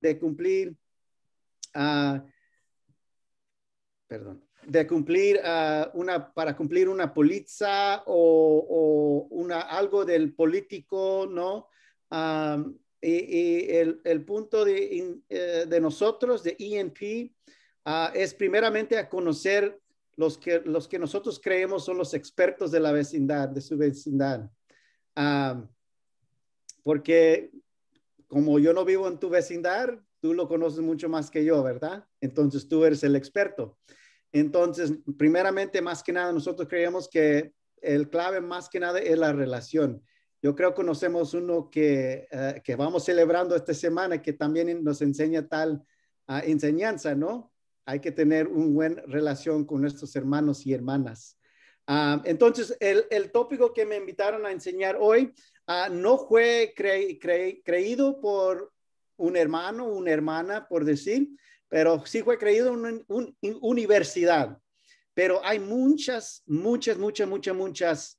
de cumplir, ah, perdón, de cumplir ah, una, para cumplir una poliza o, una, algo del político, ¿no? Ah, y, el, punto de, eh, nosotros, de ENP es primeramente a conocer los que, los que nosotros creemos son los expertos de la vecindad, de su vecindad. porque como yo no vivo en tu vecindad, tú lo conoces mucho más que yo, ¿verdad? Entonces tú eres el experto. Entonces, primeramente, más que nada, nosotros creemos que el clave más que nada es la relación. Yo creo que conocemos uno que, eh, vamos celebrando esta semana que también nos enseña tal ah, enseñanza, ¿no? Hay que tener un buen relación con nuestros hermanos y hermanas. Ah, entonces, el, el, tópico que me invitaron a enseñar hoy Ah, no fue creído por un hermano, una hermana, por decir, pero sí fue creído en una universidad. Pero hay muchas, muchas, muchas, muchas, muchas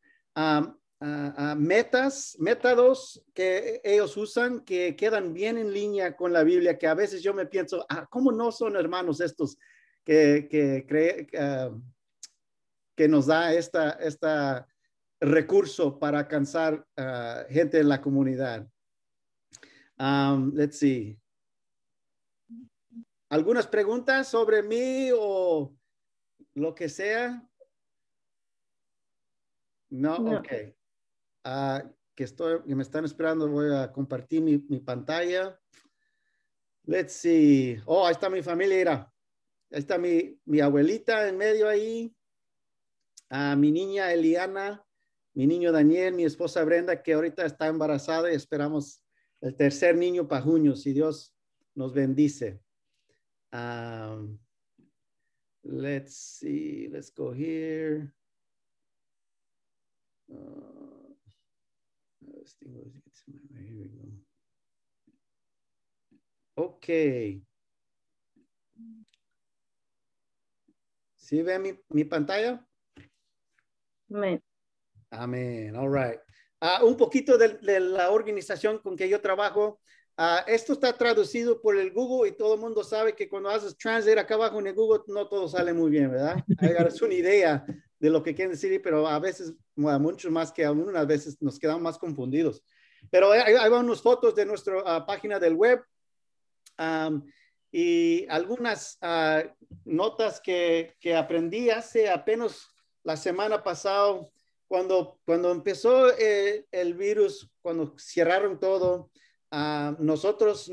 metas, métodos que ellos usan que quedan bien en línea con la Biblia, que a veces yo me pienso, ah, ¿cómo no son hermanos estos que, que, ah, que nos da esta, esta recurso para alcanzar uh, gente en la comunidad. Um, let's see. ¿Algunas preguntas sobre mí o lo que sea? No, ok. Ah, que, estoy, me están esperando, voy a compartir mi, pantalla. Let's see. Oh, ahí está mi familia, mira. Ahí está mi, abuelita en medio ahí. Ah, mi niña Eliana mi niño Daniel, mi esposa Brenda, que ahorita está embarazada y esperamos el tercer niño para junio, si Dios nos bendice. Ah, let's see, let's go here. Ah, ¿Sí ven mi, pantalla? Amén. All right. Ah, un poquito de, la organización con que yo trabajo. Ah, esto está traducido por el Google y todo el mundo sabe que cuando haces translate acá abajo en el Google no todo sale muy bien, ¿verdad? es una idea de lo que quieren decir, pero a veces, bueno, mucho más que a veces nos quedamos más confundidos. Pero hay, hay unas fotos de nuestra ah, página del web y algunas notas que, que aprendí hace apenas la semana pasada cuando, cuando empezó eh, el, virus, cuando cerraron todo, ah, nosotros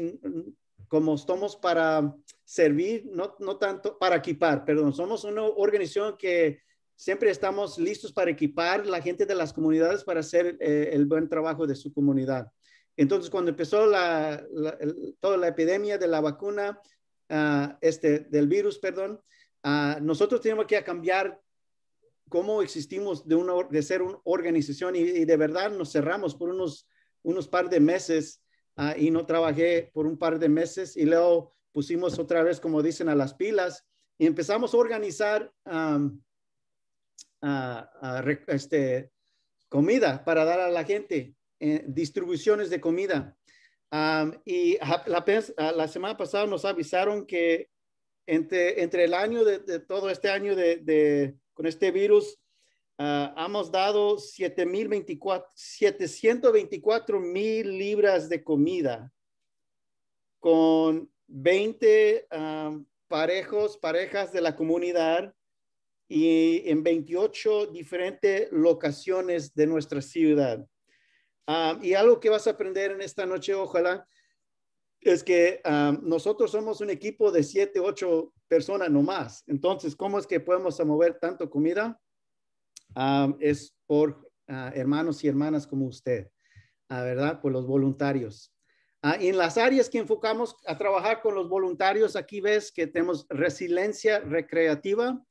como estamos para servir, no, no, tanto para equipar, perdón, somos una organización que siempre estamos listos para equipar la gente de las comunidades para hacer eh, el buen trabajo de su comunidad. Entonces, cuando empezó la, toda la epidemia de la vacuna, ah, este, del virus, perdón, ah, nosotros teníamos que cambiar cómo existimos de, una, de ser una organización y, de verdad nos cerramos por unos, unos par de meses ah, y no trabajé por un par de meses y luego pusimos otra vez, como dicen, a las pilas y empezamos a organizar este, comida para dar a la gente, eh, distribuciones de comida. y la, semana pasada nos avisaron que entre, entre el año de, todo este año de, con este virus, ah, hemos dado 724 mil libras de comida con 20 ah, parejos, parejas de la comunidad y en 28 diferentes locaciones de nuestra ciudad. Ah, y algo que vas a aprender en esta noche, ojalá, es que ah, nosotros somos un equipo de siete, ocho personas no más. Entonces, ¿cómo es que podemos mover tanto comida? Ah, es por ah, hermanos y hermanas como usted, ¿verdad? Por los voluntarios. y en las áreas que enfocamos a trabajar con los voluntarios, aquí ves que tenemos resiliencia recreativa.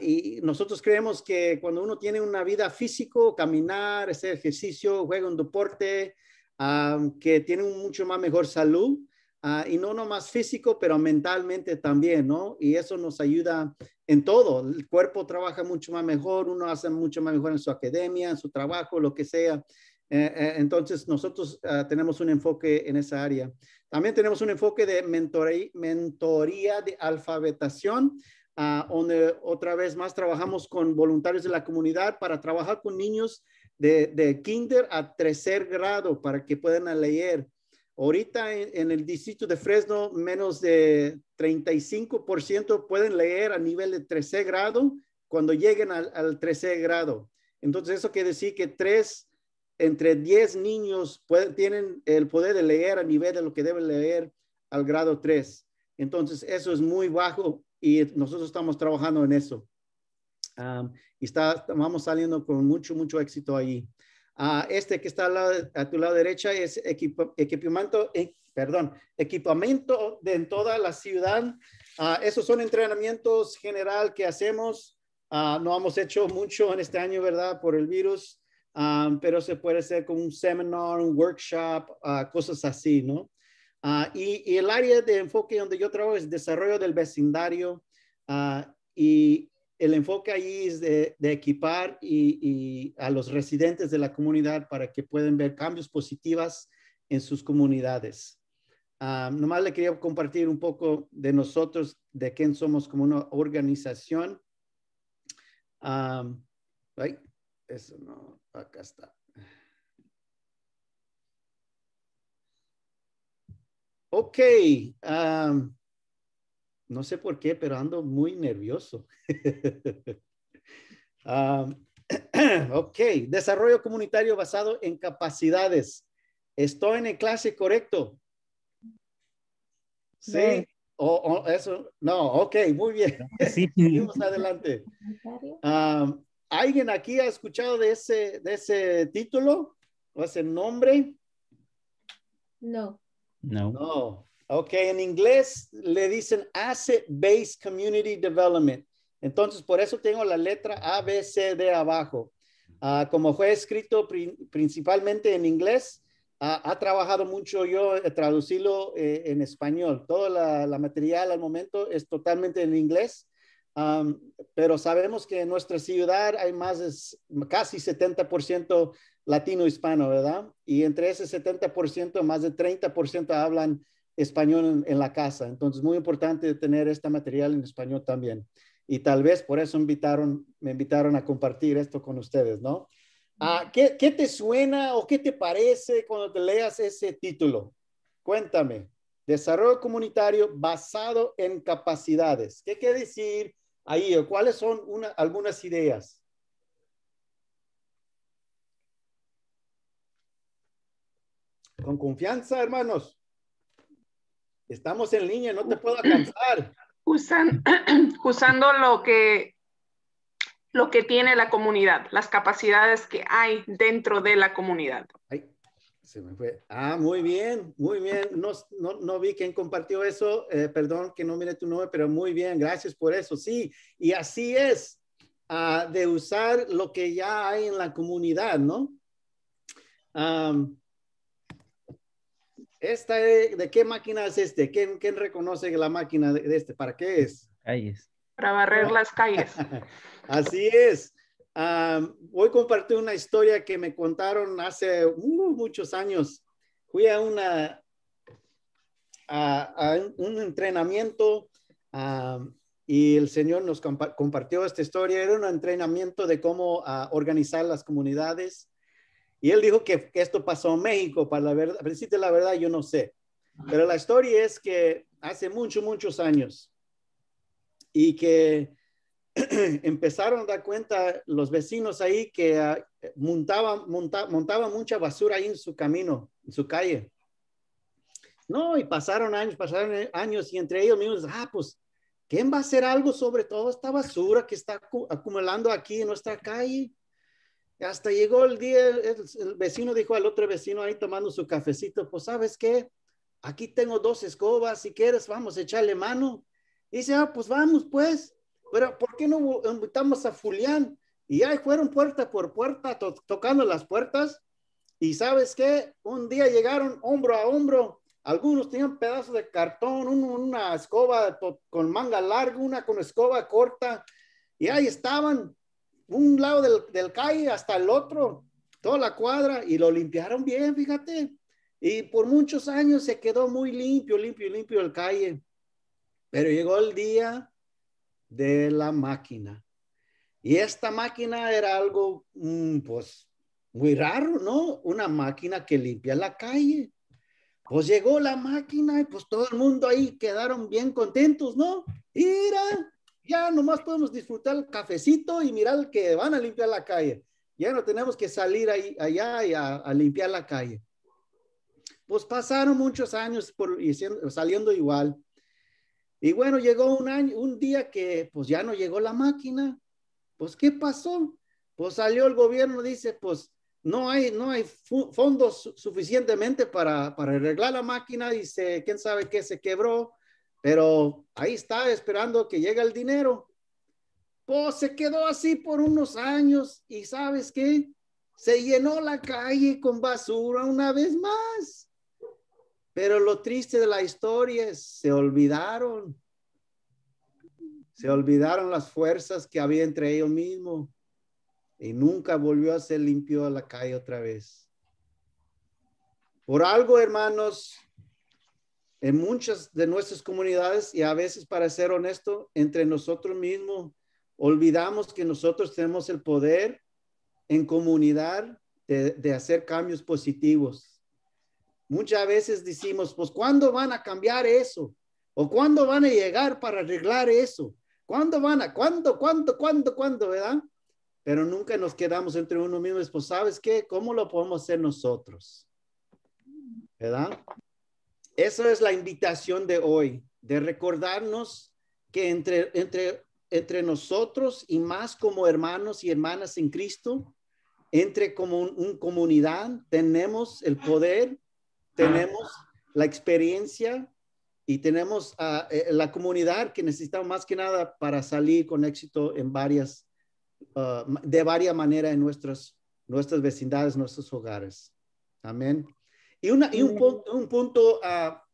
y nosotros creemos que cuando uno tiene una vida físico, caminar, hacer ejercicio, juega un deporte, que tienen mucho más mejor salud ah, y no más físico, pero mentalmente también, ¿no? Y eso nos ayuda en todo. El cuerpo trabaja mucho más mejor, uno hace mucho más mejor en su academia, en su trabajo, lo que sea. Eh, eh, entonces, nosotros ah, tenemos un enfoque en esa área. También tenemos un enfoque de mentoría, mentoría de alfabetación, ah, donde otra vez más trabajamos con voluntarios de la comunidad para trabajar con niños de, de kinder a tercer grado para que puedan leer. Ahorita en, el distrito de Fresno, menos de 35% pueden leer a nivel de tercer grado cuando lleguen al, al tercer grado. Entonces, eso quiere decir que tres, entre 10 niños tienen el poder de leer a nivel de lo que deben leer al grado 3. Entonces, eso es muy bajo y nosotros estamos trabajando en eso y está, vamos saliendo con mucho, mucho éxito ahí. Ah, este que está a, tu lado derecha es equipamiento, e, perdón, equipamiento de en toda la ciudad. Ah, esos son entrenamientos general que hacemos. Ah, no hemos hecho mucho en este año, ¿verdad? Por el virus, pero se puede hacer con un seminar, un workshop, cosas así, ¿no? Y, y, el área de enfoque donde yo trabajo es desarrollo del vecindario y el enfoque ahí es de, equipar y, a los residentes de la comunidad para que puedan ver cambios positivos en sus comunidades. Ah, nomás le quería compartir un poco de nosotros, de quién somos como una organización. Ah, eso no, acá está. Ok. Ah, no sé por qué, pero ando muy nervioso. ok, desarrollo comunitario basado en capacidades. ¿Estoy en el clase correcto? Sí. eso, no, ok, muy bien. Pues sí. Seguimos adelante. ¿Alguien aquí ha escuchado de ese, de ese título o ese nombre? No. No. No. Ok, en inglés le dicen Asset-Based Community Development. Entonces, por eso tengo la letra ABC de abajo. Ah, como fue escrito principalmente en inglés, ha trabajado mucho yo eh, traducirlo eh, en español. Todo la, material al momento es totalmente en inglés, pero sabemos que en nuestra ciudad hay más, de casi 70% latino-hispano, ¿verdad? Y entre ese 70%, más de 30% hablan español en, la casa. Entonces, muy importante tener este material en español también. Y tal vez por eso invitaron, me invitaron a compartir esto con ustedes, ¿no? Ah, ¿qué, te suena o qué te parece cuando te leas ese título? Cuéntame. Desarrollo comunitario basado en capacidades. ¿Qué quiere decir ahí? ¿Cuáles son una, algunas ideas? Con confianza, hermanos. Estamos en línea, no te puedo alcanzar. Usan, usando lo que, lo que tiene la comunidad, las capacidades que hay dentro de la comunidad. se me fue. Ah, muy bien, muy bien. No, no, no vi quién compartió eso. Eh, perdón que no mire tu nombre, pero muy bien. Gracias por eso. Sí, y así es ah, de usar lo que ya hay en la comunidad, ¿no? Um, ¿Esta de, qué máquina es este? ¿Quién, quién reconoce la máquina de, este? ¿Para qué es? Calles. Para barrer las calles. Así es. voy a compartir una historia que me contaron hace uh, muchos años. Fui a una a, un entrenamiento y el Señor nos compartió esta historia. Era un entrenamiento de cómo ah, organizar las comunidades y él dijo que, esto pasó en México, para la verdad, decirte la verdad, yo no sé. Pero la historia es que hace muchos, muchos años y que empezaron a dar cuenta los vecinos ahí que ah, montaban, mucha basura ahí en su camino, en su calle. No, y pasaron años, pasaron años y entre ellos mismos, ah, pues, ¿quién va a hacer algo sobre toda esta basura que está acumulando aquí en nuestra calle? Hasta llegó el día, el, vecino dijo al otro vecino ahí tomando su cafecito, pues sabes qué, aquí tengo dos escobas, si quieres vamos a echarle mano. Y dice, ah, pues vamos pues, pero ¿por qué no invitamos a Julián? Y ahí fueron puerta por puerta, tocando las puertas. Y sabes qué, un día llegaron hombro a hombro, algunos tenían pedazos de cartón, una escoba con manga larga, una con escoba corta, y ahí estaban un lado del, calle hasta el otro, toda la cuadra, y lo limpiaron bien, fíjate. Y por muchos años se quedó muy limpio, limpio, limpio el calle. Pero llegó el día de la máquina. Y esta máquina era algo, mm, pues, muy raro, ¿no? Una máquina que limpia la calle. Pues llegó la máquina y pues todo el mundo ahí quedaron bien contentos, ¿no? ira ya nomás podemos disfrutar el cafecito y mirar que van a limpiar la calle. Ya no tenemos que salir ahí, allá y a, limpiar la calle. Pues pasaron muchos años por, saliendo igual. Y bueno, llegó un año, un día que pues ya no llegó la máquina. Pues ¿qué pasó? Pues salió el gobierno, dice, pues no hay, no hay fondos suficientemente para, para arreglar la máquina. Dice, quién sabe qué se quebró pero ahí está esperando que llegue el dinero. Pues se quedó así por unos años y sabes qué? Se llenó la calle con basura una vez más. Pero lo triste de la historia es, se olvidaron. Se olvidaron las fuerzas que había entre ellos mismos y nunca volvió a ser limpio a la calle otra vez. Por algo, hermanos, en muchas de nuestras comunidades y a veces, para ser honesto, entre nosotros mismos, olvidamos que nosotros tenemos el poder en comunidad de, hacer cambios positivos. Muchas veces decimos, pues, ¿cuándo van a cambiar eso? ¿O cuándo van a llegar para arreglar eso? ¿Cuándo van a? ¿Cuándo? ¿Cuándo? ¿Cuándo? ¿Cuándo? ¿Verdad? Pero nunca nos quedamos entre uno mismo. Pues, ¿sabes qué? ¿Cómo lo podemos hacer nosotros? ¿Verdad? Esa es la invitación de hoy, de recordarnos que entre, entre, entre nosotros y más como hermanos y hermanas en Cristo, entre como un, comunidad, tenemos el poder, tenemos la experiencia y tenemos ah, eh, la comunidad que necesitamos más que nada para salir con éxito en varias, ah, de varias maneras en nuestras, nuestras vecindades, nuestros hogares. Amén. Y, un, punto, un punto ah,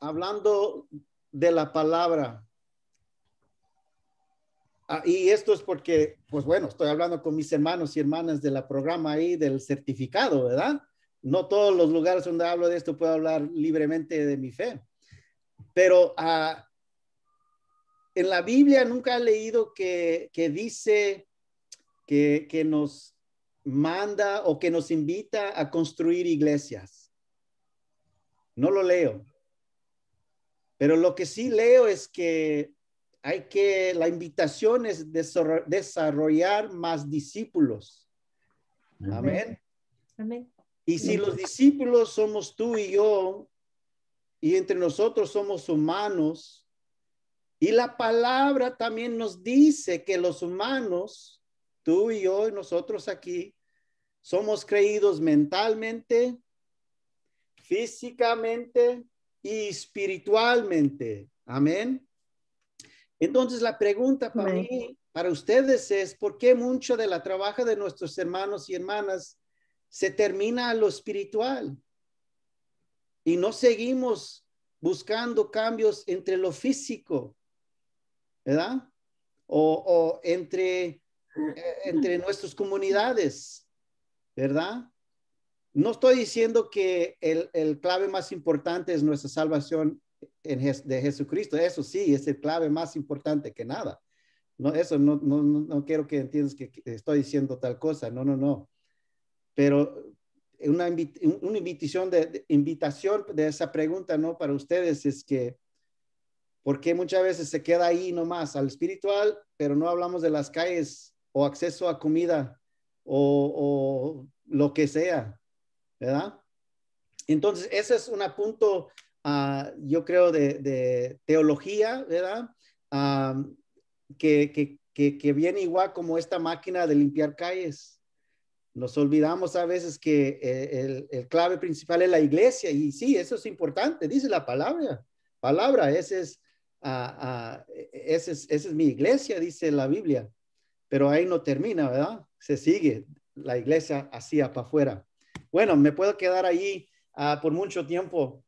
hablando de la palabra. Ah, y esto es porque, pues bueno, estoy hablando con mis hermanos y hermanas del programa ahí del certificado, ¿verdad? No todos los lugares donde hablo de esto puedo hablar libremente de mi fe. Pero ah, en la Biblia nunca he leído que, que dice que, que, nos manda o que nos invita a construir iglesias. No lo leo. Pero lo que sí leo es que hay que, la invitación es desarrollar más discípulos. Amén. Amén. Y si los discípulos somos tú y yo, y entre nosotros somos humanos, y la palabra también nos dice que los humanos tú y yo nosotros aquí somos creídos mentalmente, físicamente y espiritualmente. Amén. Entonces la pregunta para mí, para ustedes es, ¿por qué mucho de la trabajo de nuestros hermanos y hermanas se termina a lo espiritual? Y no seguimos buscando cambios entre lo físico, ¿verdad? O, o entre eh, entre nuestras comunidades, ¿verdad? No estoy diciendo que el, clave más importante es nuestra salvación en, de Jesucristo, eso sí, es el clave más importante que nada. No, eso no, no, quiero que entiendas que estoy diciendo tal cosa, no, no, no. Pero una, invitación, de, invitación de esa pregunta, ¿no? Para ustedes es que, ¿por qué muchas veces se queda ahí nomás al espiritual, pero no hablamos de las calles o acceso a comida o, lo que sea, ¿verdad? Entonces, ese es un punto, ah, yo creo, de, teología, ¿verdad? Ah, que, que, viene igual como esta máquina de limpiar calles. Nos olvidamos a veces que eh, el, clave principal es la iglesia y sí, eso es importante, dice la palabra. Palabra, ese es, ah, es mi iglesia, dice la Biblia pero ahí no termina, ¿verdad? Se sigue la iglesia hacia para afuera. Bueno, me puedo quedar allí ah, por mucho tiempo.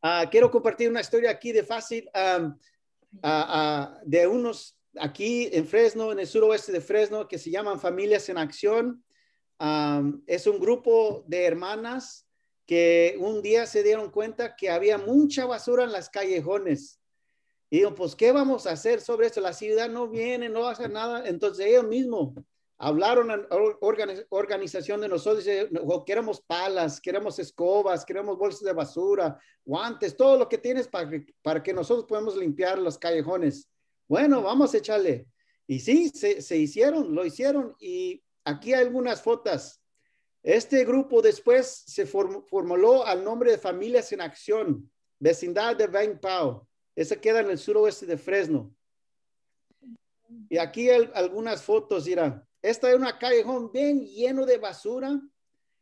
Ah, quiero compartir una historia aquí de fácil, ah, de unos aquí en Fresno, en el suroeste de Fresno, que se llaman Familias en Acción. es un grupo de hermanas que un día se dieron cuenta que había mucha basura en las callejones y digo, pues, ¿qué vamos a hacer sobre esto? La ciudad no viene, no hace nada. Entonces ellos mismos hablaron a organización de nosotros, o queremos palas, queremos escobas, queremos bolsas de basura, guantes, todo lo que tienes para, para que nosotros podamos limpiar los callejones. Bueno, vamos a echarle. Y sí, se, hicieron, lo hicieron. Y aquí hay algunas fotos. Este grupo después se formuló al nombre de Familias en Acción, Vecindad de Bang Pao. Esa queda en el suroeste de Fresno. Y aquí algunas fotos, mira. Esta es una callejón bien lleno de basura.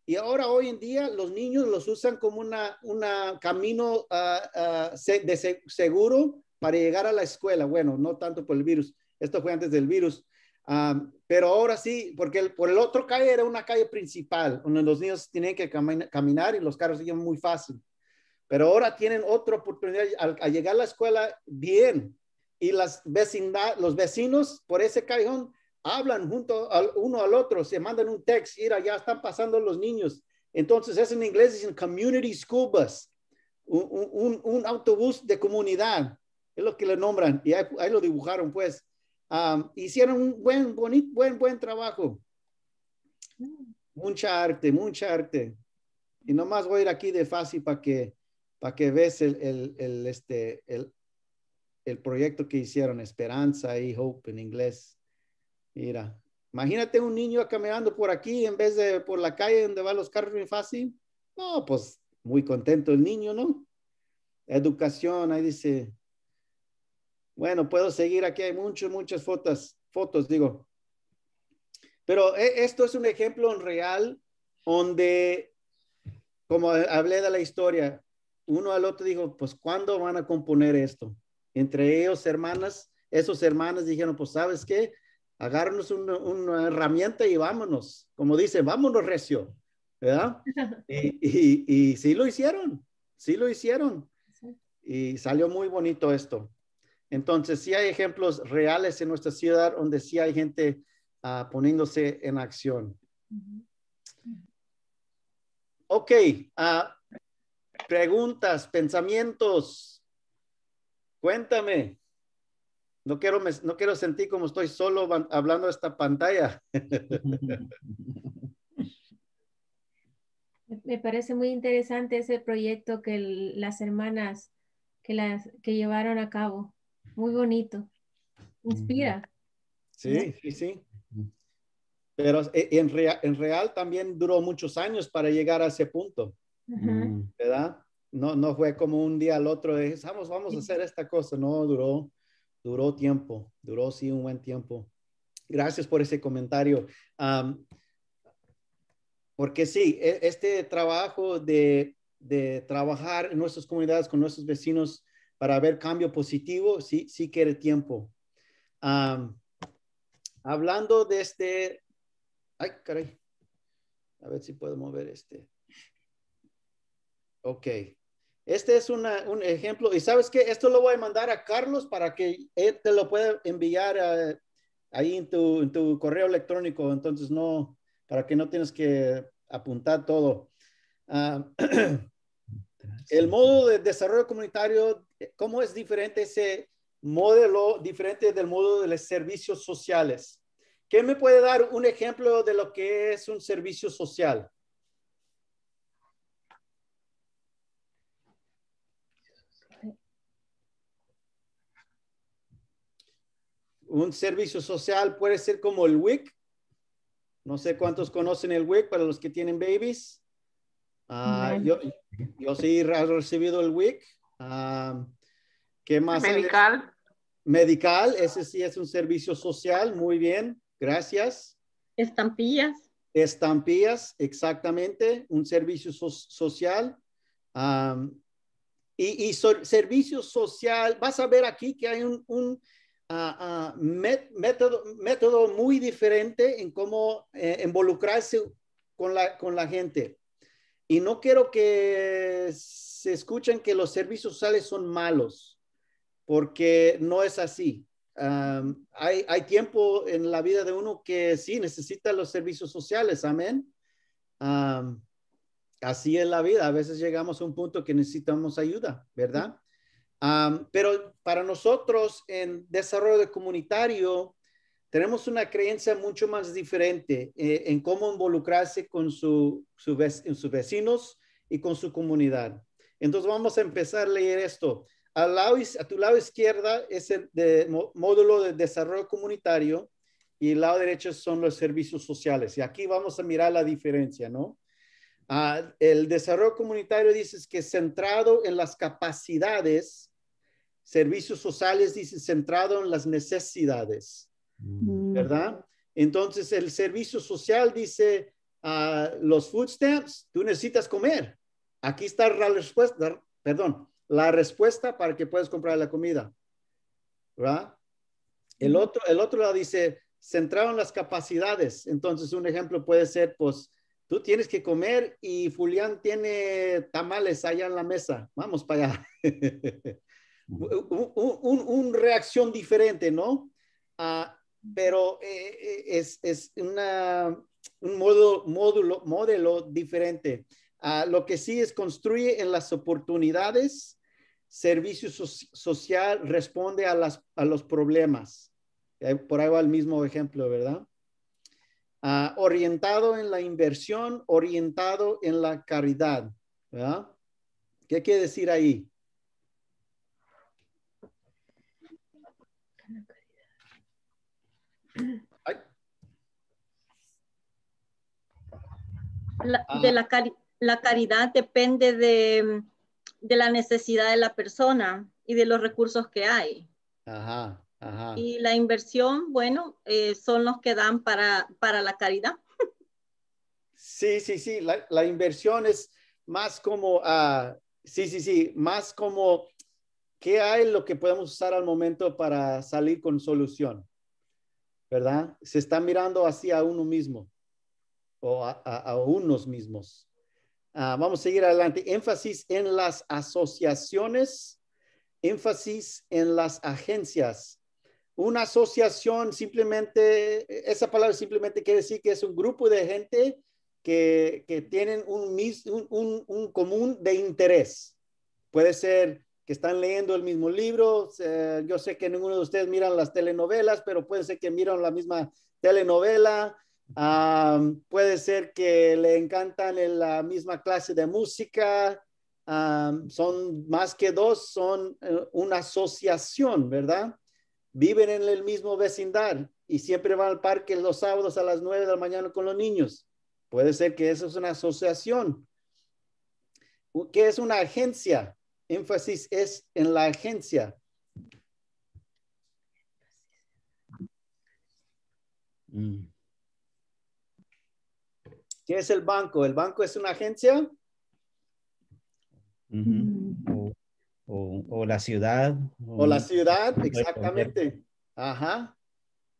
Y ahora hoy en día los niños los usan como un una camino ah, ah, de seguro para llegar a la escuela. Bueno, no tanto por el virus. Esto fue antes del virus. Ah, pero ahora sí, porque por el otro calle era una calle principal, donde los niños tienen que caminar y los carros iban muy fácil. Pero ahora tienen otra oportunidad al, llegar a la escuela bien. Y las vecindad, los vecinos por ese callejón hablan junto al, uno al otro, se mandan un text, mira, ya están pasando los niños. Entonces, es en inglés, es community school bus, un, autobús de comunidad, es lo que le nombran, y ahí, lo dibujaron, pues. hicieron un buen, bonito, buen, buen trabajo. Mm. Mucha arte, mucha arte. Y nomás voy a ir aquí de fácil para que para que ves el, el, este, el, el proyecto que hicieron, Esperanza y Hope en inglés. Mira, imagínate un niño caminando por aquí en vez de por la calle donde van los carros muy fácil. No, pues muy contento el niño, ¿no? Educación, ahí dice. Bueno, puedo seguir aquí, hay muchas, muchas fotos, fotos, digo. Pero e, esto es un ejemplo real donde, como hablé de la historia, uno al otro dijo, pues ¿cuándo van a componer esto? Entre ellos, hermanas, esos hermanas dijeron, pues sabes qué, Agárrenos una, herramienta y vámonos. Como dicen, vámonos recio, ¿verdad? y, sí lo hicieron, sí lo hicieron. Y salió muy bonito esto. Entonces, sí hay ejemplos reales en nuestra ciudad donde sí hay gente ah, poniéndose en acción. Ok, ah, preguntas, pensamientos. Cuéntame. No quiero, no quiero sentir como estoy solo hablando a esta pantalla. Me parece muy interesante ese proyecto que las hermanas que, las, que llevaron a cabo. Muy bonito. Inspira. Sí, sí, sí. Pero eh, en, en real también duró muchos años para llegar a ese punto. Mm. ¿verdad? No, no fue como un día al otro, de, vamos, vamos a hacer esta cosa, no, duró, duró tiempo, duró sí un buen tiempo. Gracias por ese comentario. porque sí, e, este trabajo de, trabajar en nuestras comunidades con nuestros vecinos para ver cambio positivo, sí, sí quiere tiempo. hablando de este, a ver si puedo mover este. Ok. Este es un ejemplo. Y sabes que esto lo voy a mandar a Carlos para que él te lo pueda enviar eh, ahí en tu, correo electrónico. Entonces, no, para que no tienes que apuntar todo. Ah, el modo de desarrollo comunitario, ¿cómo es diferente ese modelo diferente del modo de los servicios sociales? ¿Qué me puede dar un ejemplo de lo que es un servicio social? un servicio social puede ser como el WIC. No sé cuántos conocen el WIC para los que tienen babies. Ah, yo, yo, sí he recibido el WIC. Ah, ¿Qué más? Medical. Medical, ese sí es un servicio social. Muy bien, gracias. Estampillas. Estampillas, exactamente, un servicio social. y, y servicio social, vas a ver aquí que hay un Ah, ah, método, método muy diferente en cómo eh, involucrarse con la, con la gente. Y no quiero que se escuchen que los servicios sociales son malos, porque no es así. hay, hay, tiempo en la vida de uno que sí necesita los servicios sociales, amén. así es la vida. A veces llegamos a un punto que necesitamos ayuda, ¿verdad? pero para nosotros en desarrollo comunitario, tenemos una creencia mucho más diferente eh, en cómo involucrarse con su, su, sus vecinos y con su comunidad. Entonces vamos a empezar a leer esto. A, lado, a tu lado izquierda es el módulo de desarrollo comunitario y el lado derecho son los servicios sociales. Y aquí vamos a mirar la diferencia, ¿no? Ah, el desarrollo comunitario dice que es centrado en las capacidades servicios sociales, dice, centrado en las necesidades, mm. ¿verdad? Entonces, el servicio social dice, a ah, los food stamps, tú necesitas comer. Aquí está la respuesta, perdón, la respuesta para que puedas comprar la comida, ¿verdad? El otro, el otro lado dice, centrado en las capacidades. Entonces, un ejemplo puede ser, pues, tú tienes que comer y Julián tiene tamales allá en la mesa. Vamos para allá. un, reacción diferente, ¿no? Ah, pero eh, eh, es, un módulo, modelo diferente. Ah, lo que sí es construye en las oportunidades, servicio social responde a, las, los problemas. Eh, por ahí va el mismo ejemplo, ¿verdad? Ah, orientado en la inversión, orientado en la caridad. ¿Qué quiere decir ahí? La, ah, de la, caridad depende de, de, la necesidad de la persona y de los recursos que hay. Ajá, ajá. Y la inversión, bueno, eh, son los que dan para, para la caridad. Sí, sí, sí, la, inversión es más como, a ah, sí, sí, sí, más como, ¿qué hay lo que podemos usar al momento para salir con solución? ¿verdad? Se está mirando hacia uno mismo o a, unos mismos. Ah, vamos a seguir adelante. Énfasis en las asociaciones, énfasis en las agencias. Una asociación simplemente, esa palabra simplemente quiere decir que es un grupo de gente que, que tienen un común de interés. Puede ser que están leyendo el mismo libro. yo sé que ninguno de ustedes miran las telenovelas, pero puede ser que miran la misma telenovela. puede ser que le encantan la misma clase de música. son más que dos, son eh, una asociación, ¿verdad? Viven en el mismo vecindad y siempre van al parque los sábados a las 9 de la mañana con los niños. Puede ser que eso es una asociación. ¿Qué es una agencia? énfasis es en la agencia. Mm. ¿Qué es el banco? ¿El banco es una agencia? Mm. o, la ciudad. O... o, la ciudad, exactamente. Ajá,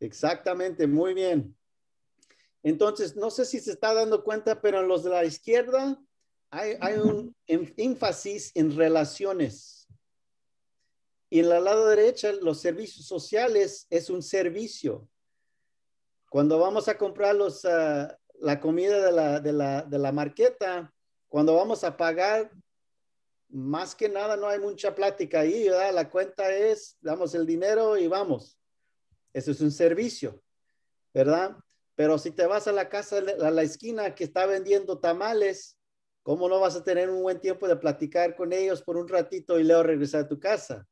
exactamente, muy bien. Entonces, no sé si se está dando cuenta, pero en los de la izquierda hay, un em, énfasis en relaciones. Y en la lado derecha, los servicios sociales es un servicio. Cuando vamos a comprar ah, la comida de la, de la marqueta, cuando vamos a pagar, más que nada no hay mucha plática ahí, ¿verdad? La cuenta es, damos el dinero y vamos. Eso es un servicio, ¿verdad? Pero si te vas a la casa, a la esquina que está vendiendo tamales, ¿Cómo no vas a tener un buen tiempo de platicar con ellos por un ratito y luego regresar a tu casa?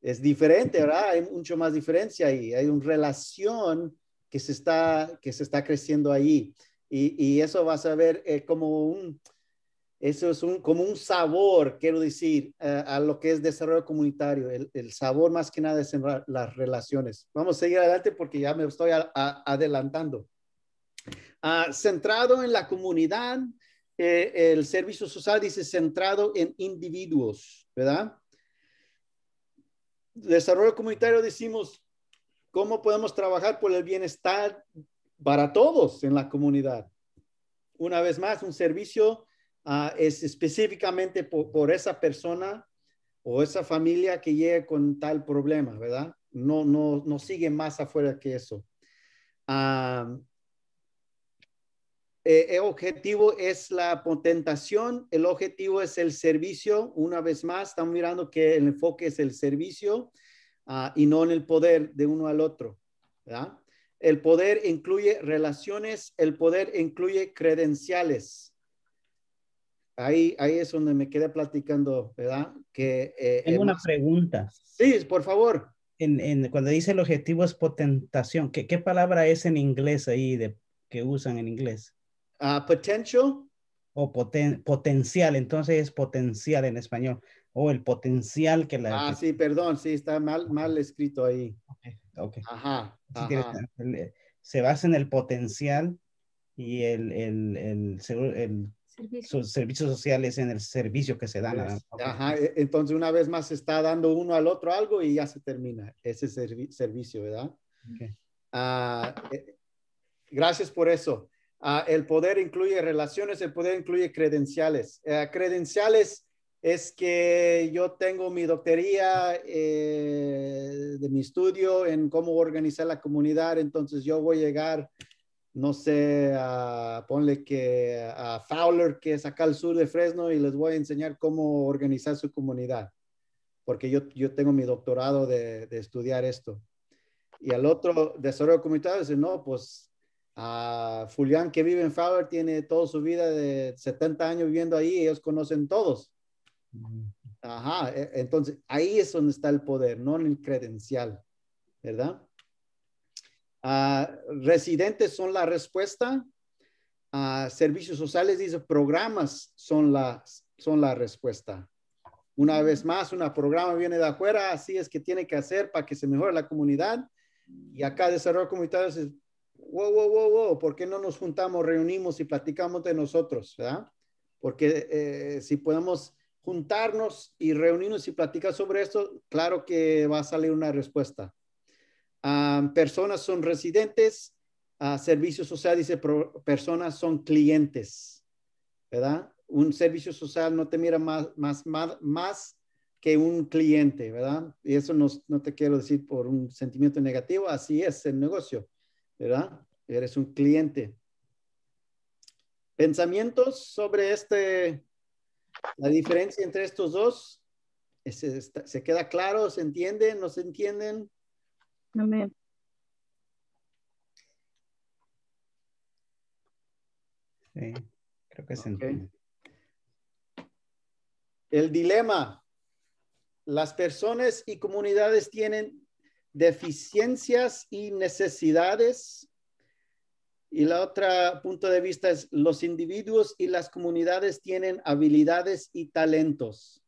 Es diferente, ¿verdad? Hay mucho más diferencia ahí. Hay una relación que se está, que se está creciendo ahí. Y, eso vas a ver eh, como un, eso es un, como un sabor, quiero decir, eh, a, lo que es desarrollo comunitario. El, sabor más que nada es en las relaciones. Vamos a seguir adelante porque ya me estoy adelantando. Ah, centrado en la comunidad, el servicio social dice centrado en individuos, ¿verdad? Desarrollo comunitario decimos, ¿cómo podemos trabajar por el bienestar para todos en la comunidad? Una vez más, un servicio ah, es específicamente por, esa persona o esa familia que llega con tal problema, ¿verdad? No, no, no sigue más afuera que eso. Ah, el eh, eh, objetivo es la potentación, el objetivo es el servicio. Una vez más, estamos mirando que el enfoque es el servicio ah, y no en el poder de uno al otro. ¿verdad? El poder incluye relaciones, el poder incluye credenciales. Ahí, ahí es donde me quedé platicando, ¿verdad? Que, eh, Tengo una pregunta. Sí, por favor. En, cuando dice el objetivo es potentación, ¿qué, ¿qué palabra es en inglés ahí de, que usan en inglés? Uh, potential. O potencial, entonces es potencial en español. O el potencial que la... Ah, sí, perdón, sí, está mal, mal escrito ahí. Okay. Ajá. se basa en el potencial y el, el, el, servicio. servicios sociales en el servicio que se dan. Pues, ajá, e-, entonces una vez más se está dando uno al otro algo y ya se termina ese servicio, ¿verdad? Okay. Ah, eh, gracias por eso. Ah, el poder incluye relaciones, el poder incluye credenciales. Ah, credenciales es que yo tengo mi doctoría eh, de mi estudio en cómo organizar la comunidad, entonces yo voy a llegar, no sé, a, ponle que a Fowler, que es acá al sur de Fresno, y les voy a enseñar cómo organizar su comunidad, porque yo, tengo mi doctorado de, de estudiar esto. Y al otro desarrollo comunitario dice, no, pues a Julián, que vive en Faber, tiene toda su vida de 70 años viviendo ahí, ellos conocen todos. Ajá, e, entonces ahí es donde está el poder, no en el credencial, ¿verdad? Ah, residentes son la respuesta. Ah, servicios sociales, dice, programas son la, son la respuesta. Una vez más, un programa viene de afuera, así es que tiene que hacer para que se mejore la comunidad. Y acá desarrollo comunitario wow, wow, wow, wow, ¿por qué no nos juntamos, reunimos y platicamos de nosotros? ¿verdad? Porque eh, si podemos juntarnos y reunirnos y platicar sobre esto, claro que va a salir una respuesta. Ah, personas son residentes, ah, servicios sociales, social dice personas son clientes, ¿verdad? Un servicio social no te mira más, más, más, más que un cliente, ¿verdad? Y eso no, no, te quiero decir por un sentimiento negativo, así es el negocio. ¿verdad? Eres un cliente. Pensamientos sobre este, la diferencia entre estos dos. ¿Se, queda claro? ¿Se entiende? ¿No se entienden? Amén. Sí, creo que se entiende. El dilema. Las personas y comunidades tienen deficiencias y necesidades. Y la otra punto de vista es los individuos y las comunidades tienen habilidades y talentos.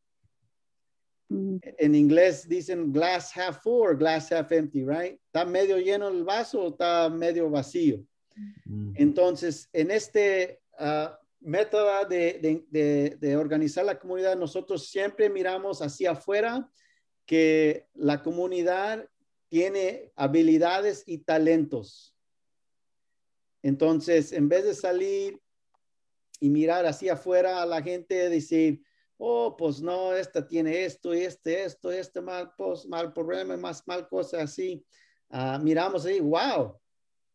Mm. En inglés dicen glass half full, glass half empty, right? ¿Está medio lleno el vaso o está medio vacío? Mm. Entonces, en este ah, método de, de, de organizar la comunidad, nosotros siempre miramos hacia afuera que la comunidad tiene habilidades y talentos. Entonces, en vez de salir y mirar hacia afuera a la gente, decir, oh, pues no, esta tiene esto y este, esto, este mal, pues, mal problema, más mal cosa así. Ah, miramos ahí, wow,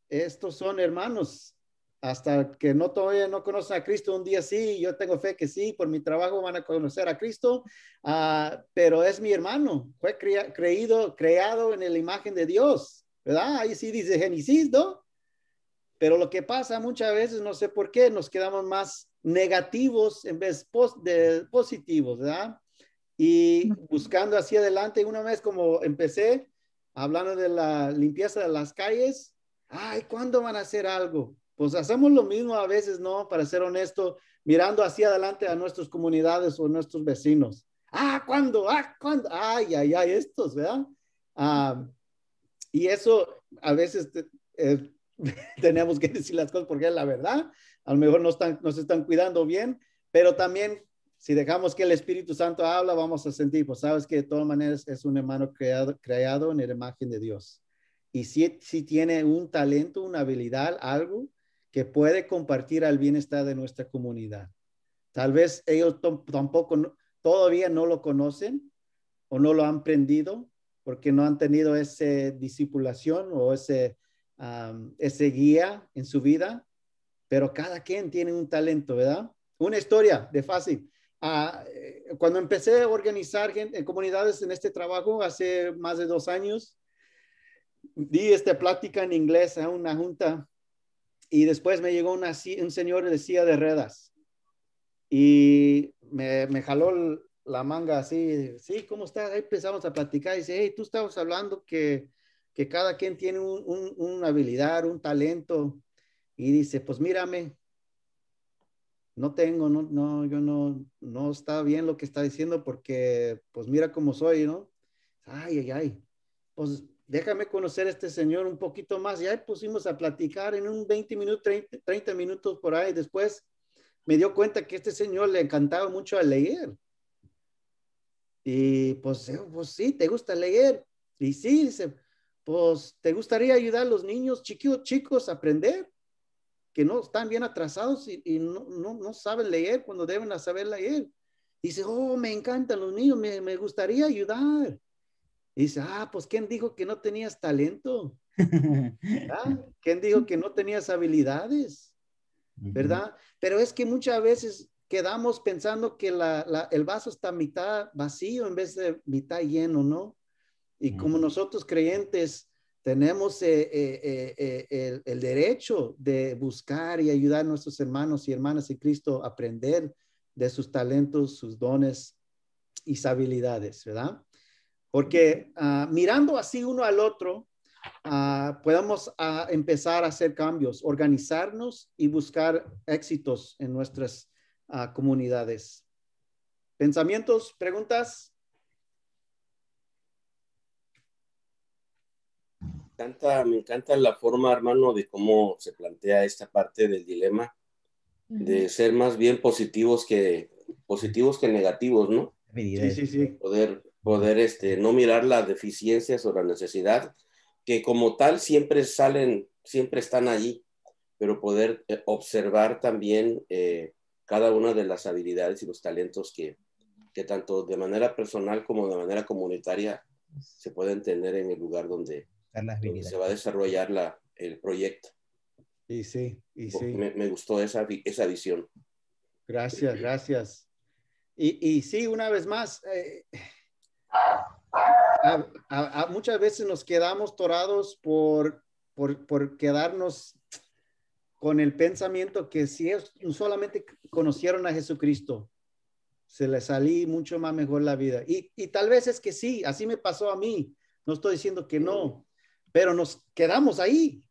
estos son hermanos, hasta que no todavía no conocen a Cristo, un día sí, yo tengo fe que sí, por mi trabajo van a conocer a Cristo, ah, pero es mi hermano, fue creído, creado en la imagen de Dios, ¿verdad? Ahí sí dice Génesis, ¿no? Pero lo que pasa muchas veces, no sé por qué, nos quedamos más negativos en vez de positivos, ¿verdad? Y buscando así adelante, una vez como empecé hablando de la limpieza de las calles, ay, ¿cuándo van a hacer algo? Pues hacemos lo mismo a veces, ¿no? Para ser honesto, mirando hacia adelante a nuestras comunidades o nuestros vecinos. Ah, ¿cuándo? Ah, ¿cuándo? Ay, ay, ay, estos, ¿verdad? Ah, y eso a veces eh, tenemos que decir las cosas porque es la verdad. A lo mejor no están, nos están cuidando bien, pero también si dejamos que el Espíritu Santo habla, vamos a sentir, pues sabes que de todas maneras es un hermano creado, creado en la imagen de Dios. Y si, si tiene un talento, una habilidad, algo, que puede compartir al bienestar de nuestra comunidad. Tal vez ellos tampoco todavía no lo conocen o no lo han aprendido porque no han tenido esa discipulación o ese, ese guía en su vida, pero cada quien tiene un talento, ¿verdad? Una historia de fácil. Ah, eh, cuando empecé a organizar eh, comunidades en este trabajo hace más de dos años, di esta plática en inglés a una junta y después me llegó un señor de silla de redas, y me, jaló la manga así, sí, ¿cómo estás? Ahí empezamos a platicar y dice, hey, tú estabas hablando que, que cada quien tiene una habilidad, un talento. Y dice, pues mírame, no tengo, no, no, yo no, no está bien lo que está diciendo porque, pues mira cómo soy, ¿no? Ay, ay, ay. Pues déjame conocer a este señor un poquito más. Y ahí pusimos a platicar en un 20 minutos, 30, minutos por ahí. Después me dio cuenta que este señor le encantaba mucho a leer. Y pues, pues sí, te gusta leer. Y sí, dice, pues te gustaría ayudar a los niños chiquitos chicos a aprender, que no están bien atrasados y, no, no, saben leer cuando deben saber leer. Dice, oh, me encantan los niños, me, me gustaría ayudar dice, ah, pues ¿quién dijo que no tenías talento? ¿Verdad? ¿Ah? ¿Quién dijo que no tenías habilidades? ¿Verdad? Pero es que muchas veces quedamos pensando que el vaso está mitad vacío en vez de mitad lleno, ¿no? Y como nosotros creyentes tenemos eh, eh, eh, el, el, derecho de buscar y ayudar a nuestros hermanos y hermanas en Cristo a aprender de sus talentos, sus dones y sus habilidades, ¿verdad? Porque ah, mirando así uno al otro, ah, podemos ah, empezar a hacer cambios, organizarnos y buscar éxitos en nuestras comunidades. ¿Pensamientos? ¿Preguntas? Me encanta, me encanta la forma, hermano, de cómo se plantea esta parte del dilema, de ser más bien positivos que, positivos que negativos, ¿no? Sí, sí, sí poder este, no mirar las deficiencias o la necesidad, que como tal siempre salen, siempre están allí, pero poder eh, observar también eh, cada una de las habilidades y los talentos que, tanto de manera personal como de manera comunitaria se pueden tener en el lugar donde, se va a desarrollar el proyecto. Y sí, y Me, gustó esa, esa visión. Gracias, gracias. Y, y sí, una vez más, eh, Ah, ah, ah, muchas veces nos quedamos torados por, por, quedarnos con el pensamiento que si es solamente conocieron a Jesucristo, se les salí mucho más mejor la vida. Y, tal vez es que sí, así me pasó a mí. No estoy diciendo que no, pero nos quedamos ahí.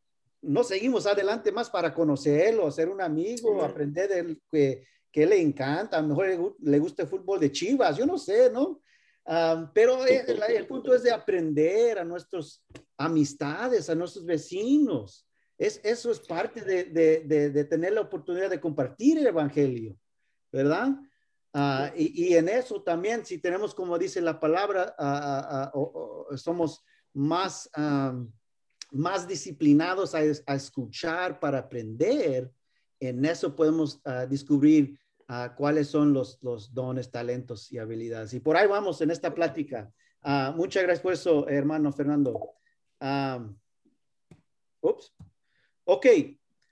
No seguimos adelante más para conocerlo, ser un amigo, aprender que, le encanta. A lo mejor le, le gusta el fútbol de Chivas, yo no sé, ¿no? pero eh, el, punto es de aprender a nuestras amistades, a nuestros vecinos. Es, eso es parte de, tener la oportunidad de compartir el Evangelio, ¿verdad? Ah, y, en eso también, si tenemos, como dice la palabra, ah, ah, somos más, más disciplinados a, a, escuchar para aprender, en eso podemos descubrir cuáles son los, dones, talentos y habilidades. Y por ahí vamos en esta plática. Ah, muchas gracias por eso, hermano Fernando. Ah, ok,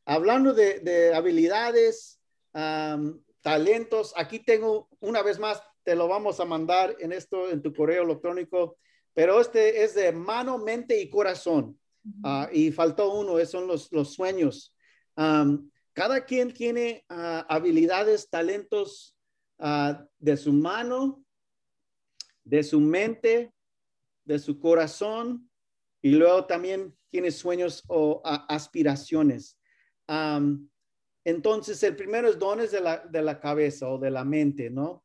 hablando de, habilidades, ah, talentos, aquí tengo una vez más, te lo vamos a mandar en esto, en tu correo electrónico, pero este es de mano, mente y corazón. y faltó uno, son los, sueños. Cada quien tiene ah, habilidades, talentos ah, de su mano, de su mente, de su corazón y luego también tiene sueños o aspiraciones. entonces, el primero es dones de la, de la, cabeza o de la mente, ¿no?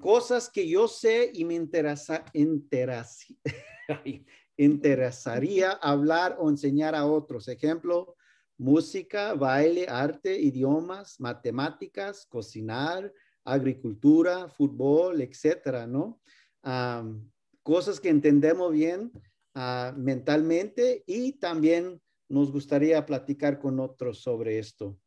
cosas que yo sé y me interesaría hablar o enseñar a otros. Ejemplo, música, baile, arte, idiomas, matemáticas, cocinar, agricultura, fútbol, etcétera, ¿no? cosas que entendemos bien ah, mentalmente y también nos gustaría platicar con otros sobre esto.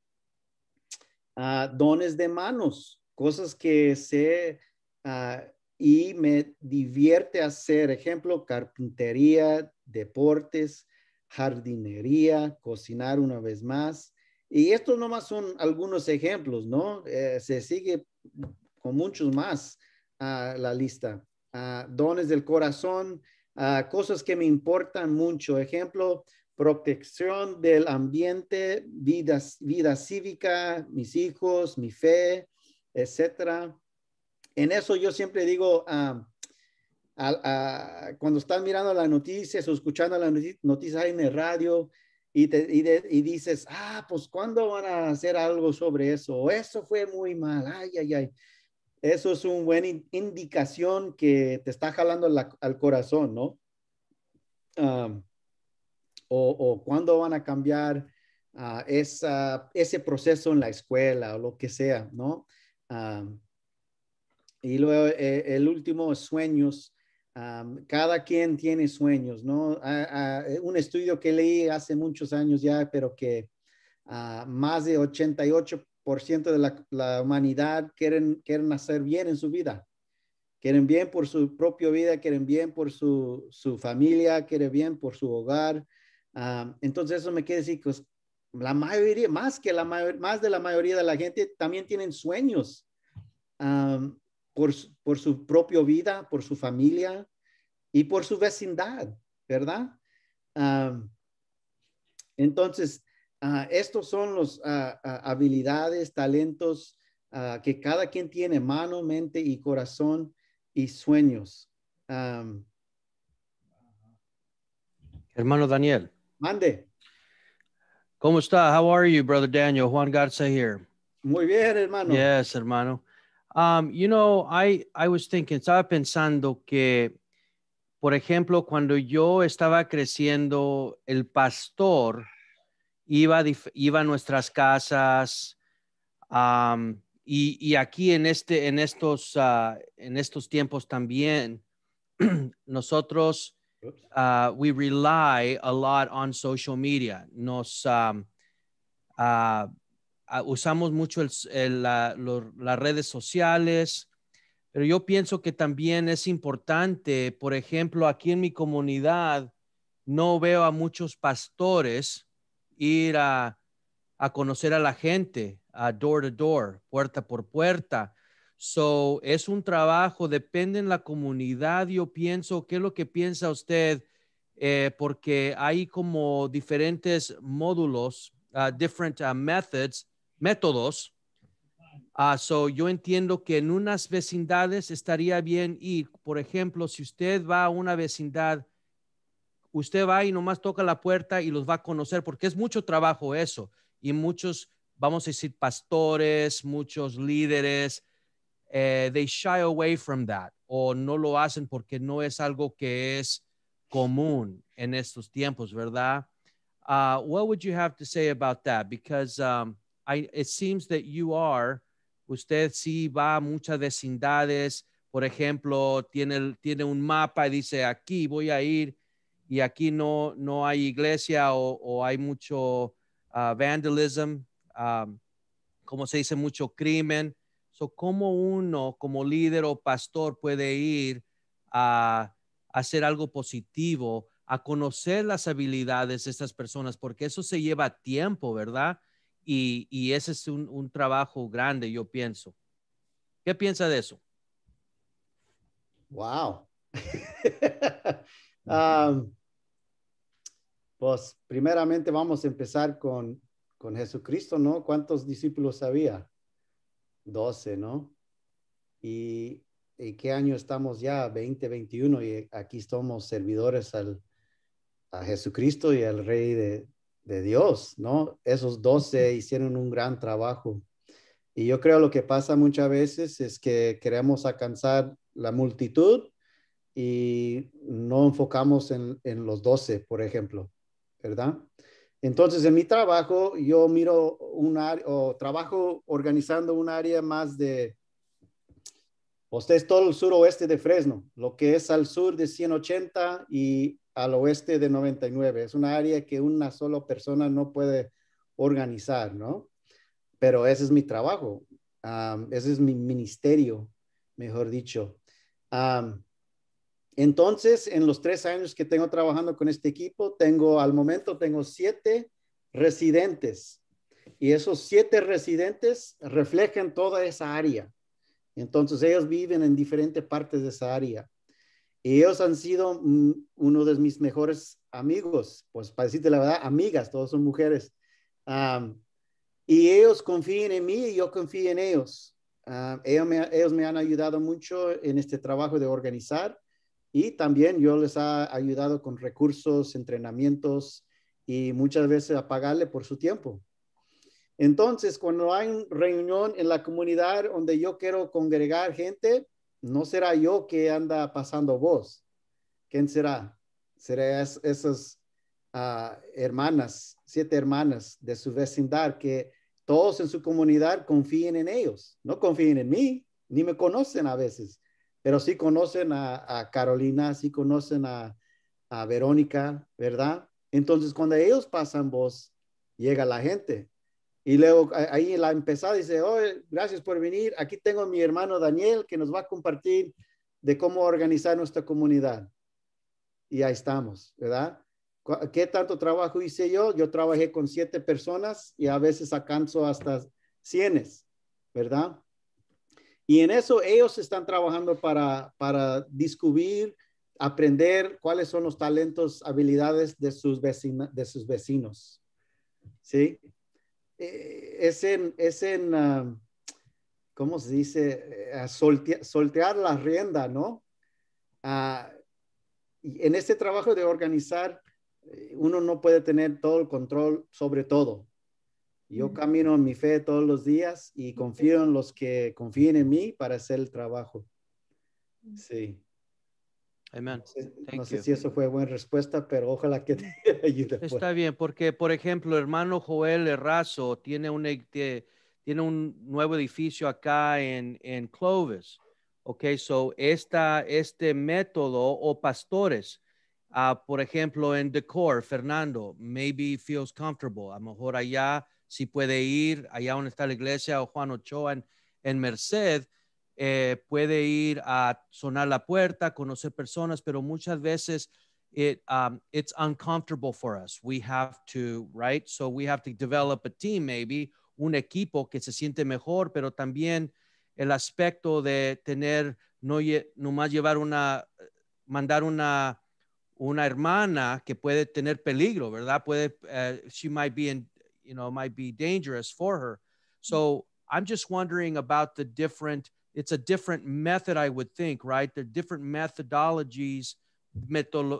Ah, dones de manos, cosas que sé ah, y me divierte hacer, ejemplo, carpintería, deportes, jardinería, cocinar una vez más. Y estos nomás son algunos ejemplos, ¿no? Eh, se sigue con muchos más a la lista. Ah, dones del corazón, ah, cosas que me importan mucho. Ejemplo, protección del ambiente, vida, vida cívica, mis hijos, mi fe, etcétera. En eso yo siempre digo, ah, cuando estás mirando las noticias o escuchando las noticias en el radio y, dices, ah, pues ¿cuándo van a hacer algo sobre eso? Eso fue muy mal, ay, ay, ay. Eso es una buena indicación que te está jalando al corazón, ¿no? o, o cuándo van a cambiar ese proceso en la escuela o lo que sea, ¿no? y luego eh, el último, sueños cada quien tiene sueños, ¿no? Eh, un estudio que leí hace muchos años ya, pero que ah, más de 88% de la, humanidad quieren, quieren hacer bien en su vida. Quieren bien por su propia vida, quieren bien por su, familia, quieren bien por su hogar. entonces eso me quiere decir que pues, la mayoría, más que la más de la mayoría de la gente también tienen sueños por, su propia vida, por su familia y por su vecindad, ¿verdad? entonces, ah, estos son los ah, ah, habilidades, talentos que cada quien tiene, mano, mente y corazón y sueños. Hermano Daniel. Mande. ¿Cómo está? How are you, brother Daniel? Juan Garza here. Muy bien, hermano. Yes, hermano. Um, you know, I, I was thinking, estaba pensando que, por ejemplo, cuando yo estaba creciendo, el pastor iba, iba a nuestras casas um, y, aquí en, este, en, estos, uh, en estos tiempos también, nosotros, uh, we rely a lot on social media. Nos, um, uh, usamos mucho las redes sociales, pero yo pienso que también es importante, por ejemplo, aquí en mi comunidad no veo a muchos pastores ir a, conocer a la gente, a door to door, puerta por puerta. So, es un trabajo, depende en la comunidad, yo pienso, ¿qué es lo que piensa usted? Eh, porque hay como diferentes módulos, diferentes ah, different ah, methods métodos. ah, so yo entiendo que en unas vecindades estaría bien ir. Por ejemplo, si usted va a una vecindad, usted va y nomás toca la puerta y los va a conocer, porque es mucho trabajo eso. Y muchos, vamos a decir, pastores, muchos líderes, eh, they shy away from that o no lo hacen porque no es algo que es común en estos tiempos, ¿verdad? Uh, what would you have to say about that? Because um, it seems that you are, usted sí va a muchas vecindades, por ejemplo, tiene, tiene un mapa y dice, aquí voy a ir y aquí no, hay iglesia o, hay mucho vandalismo, ah, vandalism, ah, como se dice, mucho crimen. So, ¿Cómo uno como líder o pastor puede ir a hacer algo positivo, a conocer las habilidades de estas personas? Porque eso se lleva tiempo, ¿verdad? Y, ese es un, trabajo grande, yo pienso. ¿Qué piensa de eso? Wow. pues primeramente vamos a empezar con, con Jesucristo, ¿no? ¿Cuántos discípulos había? Doce, ¿no? Y, qué año estamos ya? 2021 y aquí somos servidores a Jesucristo y al Rey de, de Dios, ¿no? Esos doce hicieron un gran trabajo. Y yo creo lo que pasa muchas veces es que queremos alcanzar la multitud y no enfocamos en, los doce, por ejemplo, ¿verdad? Entonces, en mi trabajo, yo miro un área, o trabajo organizando un área más de, usted pues, es todo el suroeste de Fresno, lo que es al sur de 180 y al oeste de 99. Es una área que una sola persona no puede organizar, ¿no? Pero ese es mi trabajo, ese es mi ministerio, mejor dicho. entonces, en los tres años que tengo trabajando con este equipo, tengo al momento, tengo siete residentes y esos siete residentes reflejan toda esa área. Entonces, ellos viven en diferentes partes de esa área. Y ellos han sido mm, uno de mis mejores amigos, pues para decirte la verdad, amigas, todos son mujeres. y ellos confían en mí y yo confío en ellos. ellos, me, han ayudado mucho en este trabajo de organizar y también yo les ha ayudado con recursos, entrenamientos y muchas veces a pagarle por su tiempo. Entonces, cuando hay reunión en la comunidad donde yo quiero congregar gente, no será yo que anda pasando vos. ¿Quién será? Será esas ah, hermanas, siete hermanas de su vecindad que todos en su comunidad confíen en ellos. No confíen en mí, ni me conocen a veces, pero sí conocen a, Carolina, sí conocen a, a Verónica, ¿verdad? Entonces, cuando ellos pasan vos, llega la gente. Y luego ahí la empezada dice, oh, gracias por venir. Aquí tengo a mi hermano Daniel que nos va a compartir de cómo organizar nuestra comunidad. Y ahí estamos, ¿verdad? ¿Qué tanto trabajo hice yo? Yo trabajé con siete personas y a veces alcanzo hasta cienes, ¿verdad? Y en eso ellos están trabajando para, para descubrir, aprender cuáles son los talentos, habilidades de sus, vecina, de sus vecinos. ¿Sí? Eh, es en, es ah, ¿cómo se dice? Eh, soltear, la rienda, ¿no? Ah, en este trabajo de organizar, eh, uno no puede tener todo el control sobre todo. Yo camino en mi fe todos los días y confío en los que confíen en mí para hacer el trabajo. Mm. Sí. Amen. No, sé, si eso fue buena respuesta, pero ojalá que te ayude. Está bien, porque por ejemplo, hermano Joel Herrazo tiene un, e, tiene un nuevo edificio acá en, en Clovis. Ok, so esta, este método o pastores, ah, por ejemplo, en Decor, Fernando, maybe feels comfortable. A lo mejor allá si puede ir, allá donde está la iglesia o Juan Ochoa en Merced eh, puede ir a sonar la puerta, conocer personas, pero muchas veces it, um, it's uncomfortable for us. We have to, right? So we have to develop a team, maybe un equipo que se siente mejor, pero también el aspecto de tener, no nomás llevar una, mandar una, una hermana que puede tener peligro, ¿verdad? Puede, uh, she might be in, you know, might be dangerous for her. So I'm just wondering about the different it's a different method, I would think, right? There are different methodologies,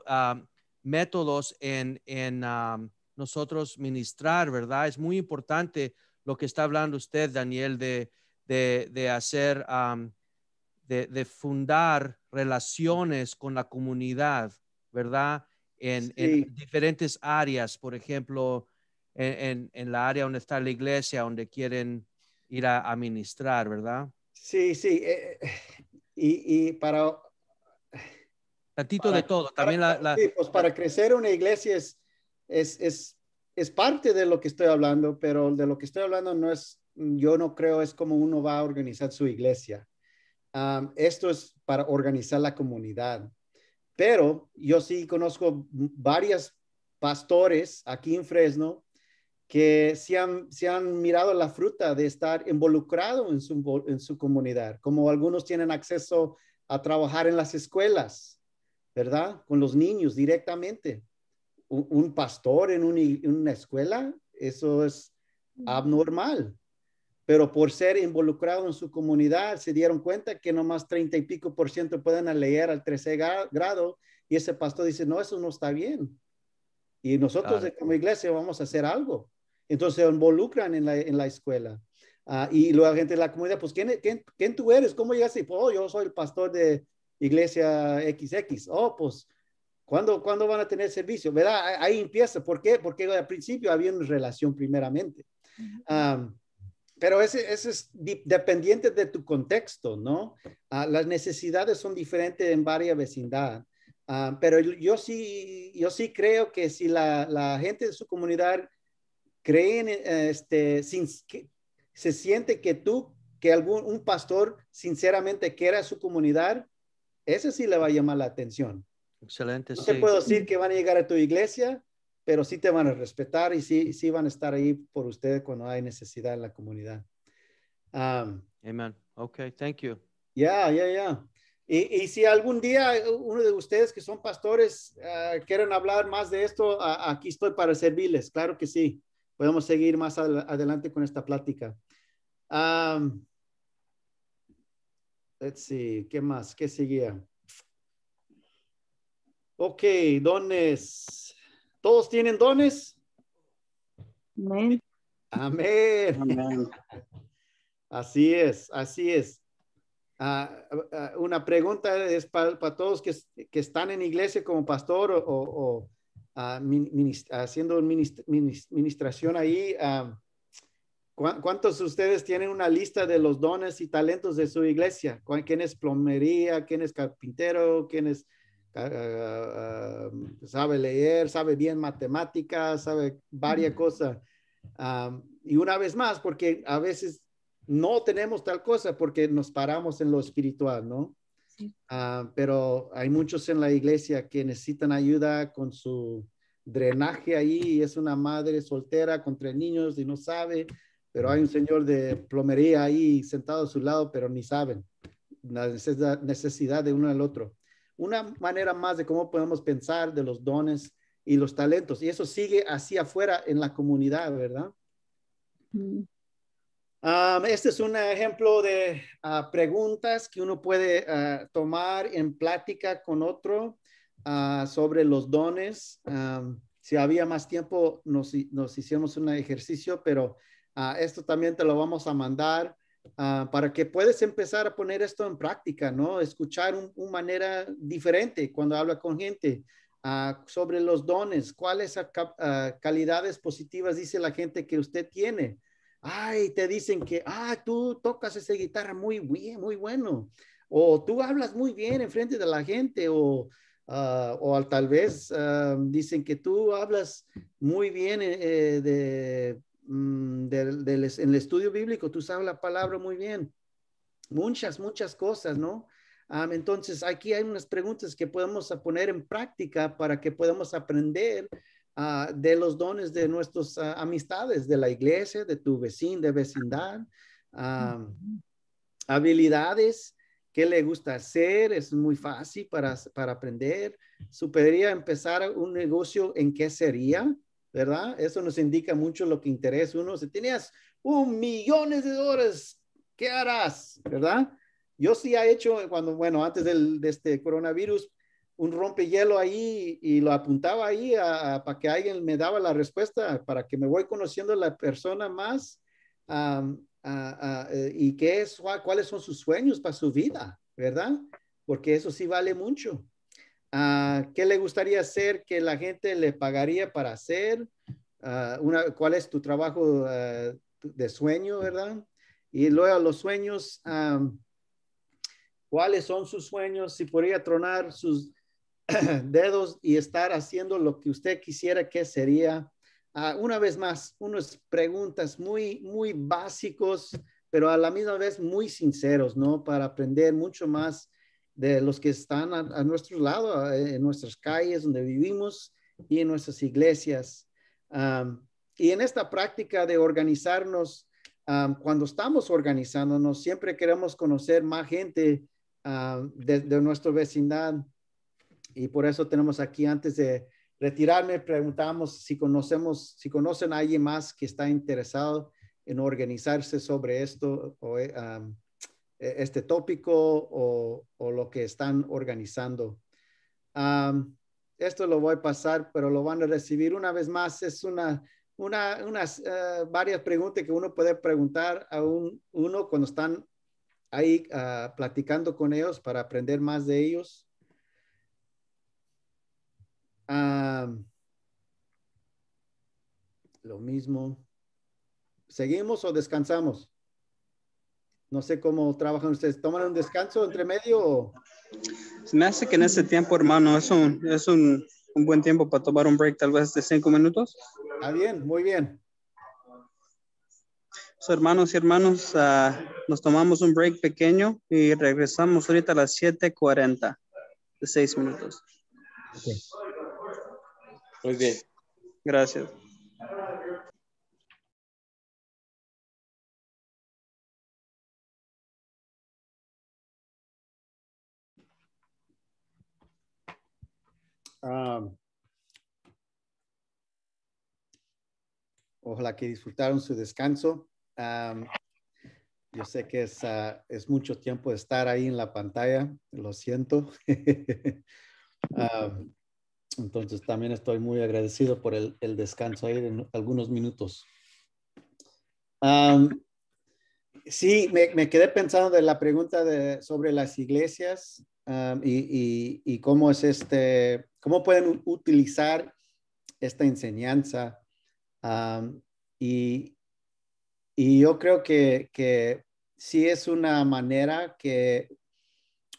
um, métodos en, um, nosotros ministrar, ¿verdad? Es muy importante lo que está hablando usted, Daniel, de, hacer, um, de, fundar relaciones con la comunidad, ¿verdad? En, diferentes áreas, por ejemplo, en, en, la área donde está la iglesia, donde quieren ir a ministrar, ¿verdad? Sí, sí. Eh, eh, y, para... Tantito de todo. También la, Sí, pues para crecer una iglesia es, es, parte de lo que estoy hablando, pero de lo que estoy hablando no es, yo no creo es como uno va a organizar su iglesia. esto es para organizar la comunidad. Pero yo sí conozco varias pastores aquí en Fresno que se han, mirado la fruta de estar involucrado en su, en su comunidad, como algunos tienen acceso a trabajar en las escuelas, ¿verdad? Con los niños directamente. Un, pastor en una, escuela, eso es abnormal. Pero por ser involucrado en su comunidad, se dieron cuenta que no más 30 y pico por ciento pueden leer al 13 grado y ese pastor dice, no, eso no está bien. Y nosotros como iglesia vamos a hacer algo. Entonces se involucran en la, en la escuela. Ah, y luego la gente de la comunidad, pues, ¿quién, quién, tú eres? ¿Cómo llegaste? Pues, oh, yo soy el pastor de iglesia XX. Oh, pues, ¿cuándo, ¿cuándo van a tener servicio? ¿Verdad? Ahí empieza. ¿Por qué? Porque al principio había una relación primeramente. Ah, pero ese, ese es dependiente de tu contexto, ¿no? Ah, las necesidades son diferentes en varias vecindades. pero yo sí, yo sí creo que si la, la gente de su comunidad creen, eh, este, sin, que, se siente que tú, que algún un pastor sinceramente quiera su comunidad, ese sí le va a llamar la atención. Excelente. No te puedo decir que van a llegar a tu iglesia, pero sí te van a respetar y sí, sí van a estar ahí por ustedes cuando hay necesidad en la comunidad. Amén. Amen. Okay, thank you. Ya, ya, ya. Y, si algún día uno de ustedes que son pastores ah, quieren hablar más de esto, aquí estoy para servirles, claro que sí podemos seguir más adelante con esta plática. let's see, ¿qué más? ¿Qué seguía? Ok, dones. ¿Todos tienen dones? Amén. Amén. Así es, así es. Ah, ah, una pregunta es para, todos que, que, están en iglesia como pastor o, haciendo administración ministración ahí. ¿Cuántos de ustedes tienen una lista de los dones y talentos de su iglesia? ¿Quién es plomería? ¿Quién es carpintero? ¿Quién es, ah, ah, sabe leer? ¿Sabe bien matemáticas? ¿Sabe varias mm. cosas? y una vez más, porque a veces no tenemos tal cosa porque nos paramos en lo espiritual, ¿no? Ah, pero hay muchos en la iglesia que necesitan ayuda con su drenaje ahí. Es una madre soltera con tres niños y no sabe, pero hay un señor de plomería ahí sentado a su lado, pero ni saben la necesidad, de uno al otro. Una manera más de cómo podemos pensar de los dones y los talentos. Y eso sigue así afuera en la comunidad, ¿verdad? Mm este es un ejemplo de ah, preguntas que uno puede ah, tomar en plática con otro ah, sobre los dones. si había más tiempo, nos, hicimos un ejercicio, pero esto también te lo vamos a mandar para que puedes empezar a poner esto en práctica, ¿no? Escuchar una manera diferente cuando habla con gente. sobre los dones, cuáles calidades positivas dice la gente que usted tiene, ay, te dicen que, ah, tú tocas esa guitarra muy bien, muy bueno, o tú hablas muy bien en frente de la gente, o, ah, tal vez ah, dicen que tú hablas muy bien eh, de, mm, en el estudio bíblico, tú sabes la palabra muy bien. Muchas, muchas cosas, ¿no? Ah, entonces, aquí hay unas preguntas que podemos poner en práctica para que podamos aprender Ah, de los dones de nuestras ah, amistades, de la iglesia, de tu vecino, de vecindad, ah, habilidades, qué le gusta hacer, es muy fácil para, para aprender. ¿Supería empezar un negocio en qué sería, ¿verdad? Eso nos indica mucho lo que interesa uno. Si tenías un millones de dólares, ¿qué harás? ¿Verdad? Yo sí he hecho, cuando, bueno, antes del, de este coronavirus, un rompehielo ahí y lo apuntaba ahí para que alguien me daba la respuesta, para que me voy conociendo la persona más eh, y qué es, cuáles son sus sueños para su vida, ¿verdad? Porque eso sí vale mucho. Ah, ¿Qué le gustaría hacer que la gente le pagaría para hacer? Ah, una, ¿Cuál es tu trabajo ah, de sueño, verdad? Y luego los sueños, ¿cuáles son sus sueños? Si podría tronar sus, dedos y estar haciendo lo que usted quisiera que sería. Ah, una vez más, unas preguntas muy, muy básicos, pero a la misma vez muy sinceros, ¿no? Para aprender mucho más de los que están a, nuestro lado, en nuestras calles donde vivimos y en nuestras iglesias. y en esta práctica de organizarnos, cuando estamos organizándonos, siempre queremos conocer más gente de, de, nuestra vecindad. Y por eso tenemos aquí, antes de retirarme, preguntamos si conocemos, si conocen a alguien más que está interesado en organizarse sobre esto o eh, e, este tópico o, lo que están organizando. esto lo voy a pasar, pero lo van a recibir una vez más. Es una, una unas eh, varias preguntas que uno puede preguntar a un, uno cuando están ahí ah, platicando con ellos para aprender más de ellos lo mismo. ¿Seguimos o descansamos? No sé cómo trabajan ustedes. ¿Toman un descanso entre medio? Me hace que en ese tiempo, hermano, es un, es un, buen tiempo para tomar un break, tal vez de cinco minutos. ah, bien, muy bien. So, pues, hermanos y hermanos, ah, nos tomamos un break pequeño y regresamos ahorita a las 7.40, de seis minutos. Muy bien. Gracias. Ah, ojalá que disfrutaron su descanso. Ah, yo sé que es, ah, es, mucho tiempo estar ahí en la pantalla, lo siento. entonces también estoy muy agradecido por el, descanso ahí en algunos minutos. sí, me, quedé pensando de la pregunta sobre las iglesias y, cómo es este, cómo pueden utilizar esta enseñanza. y, yo creo que, que sí es una manera que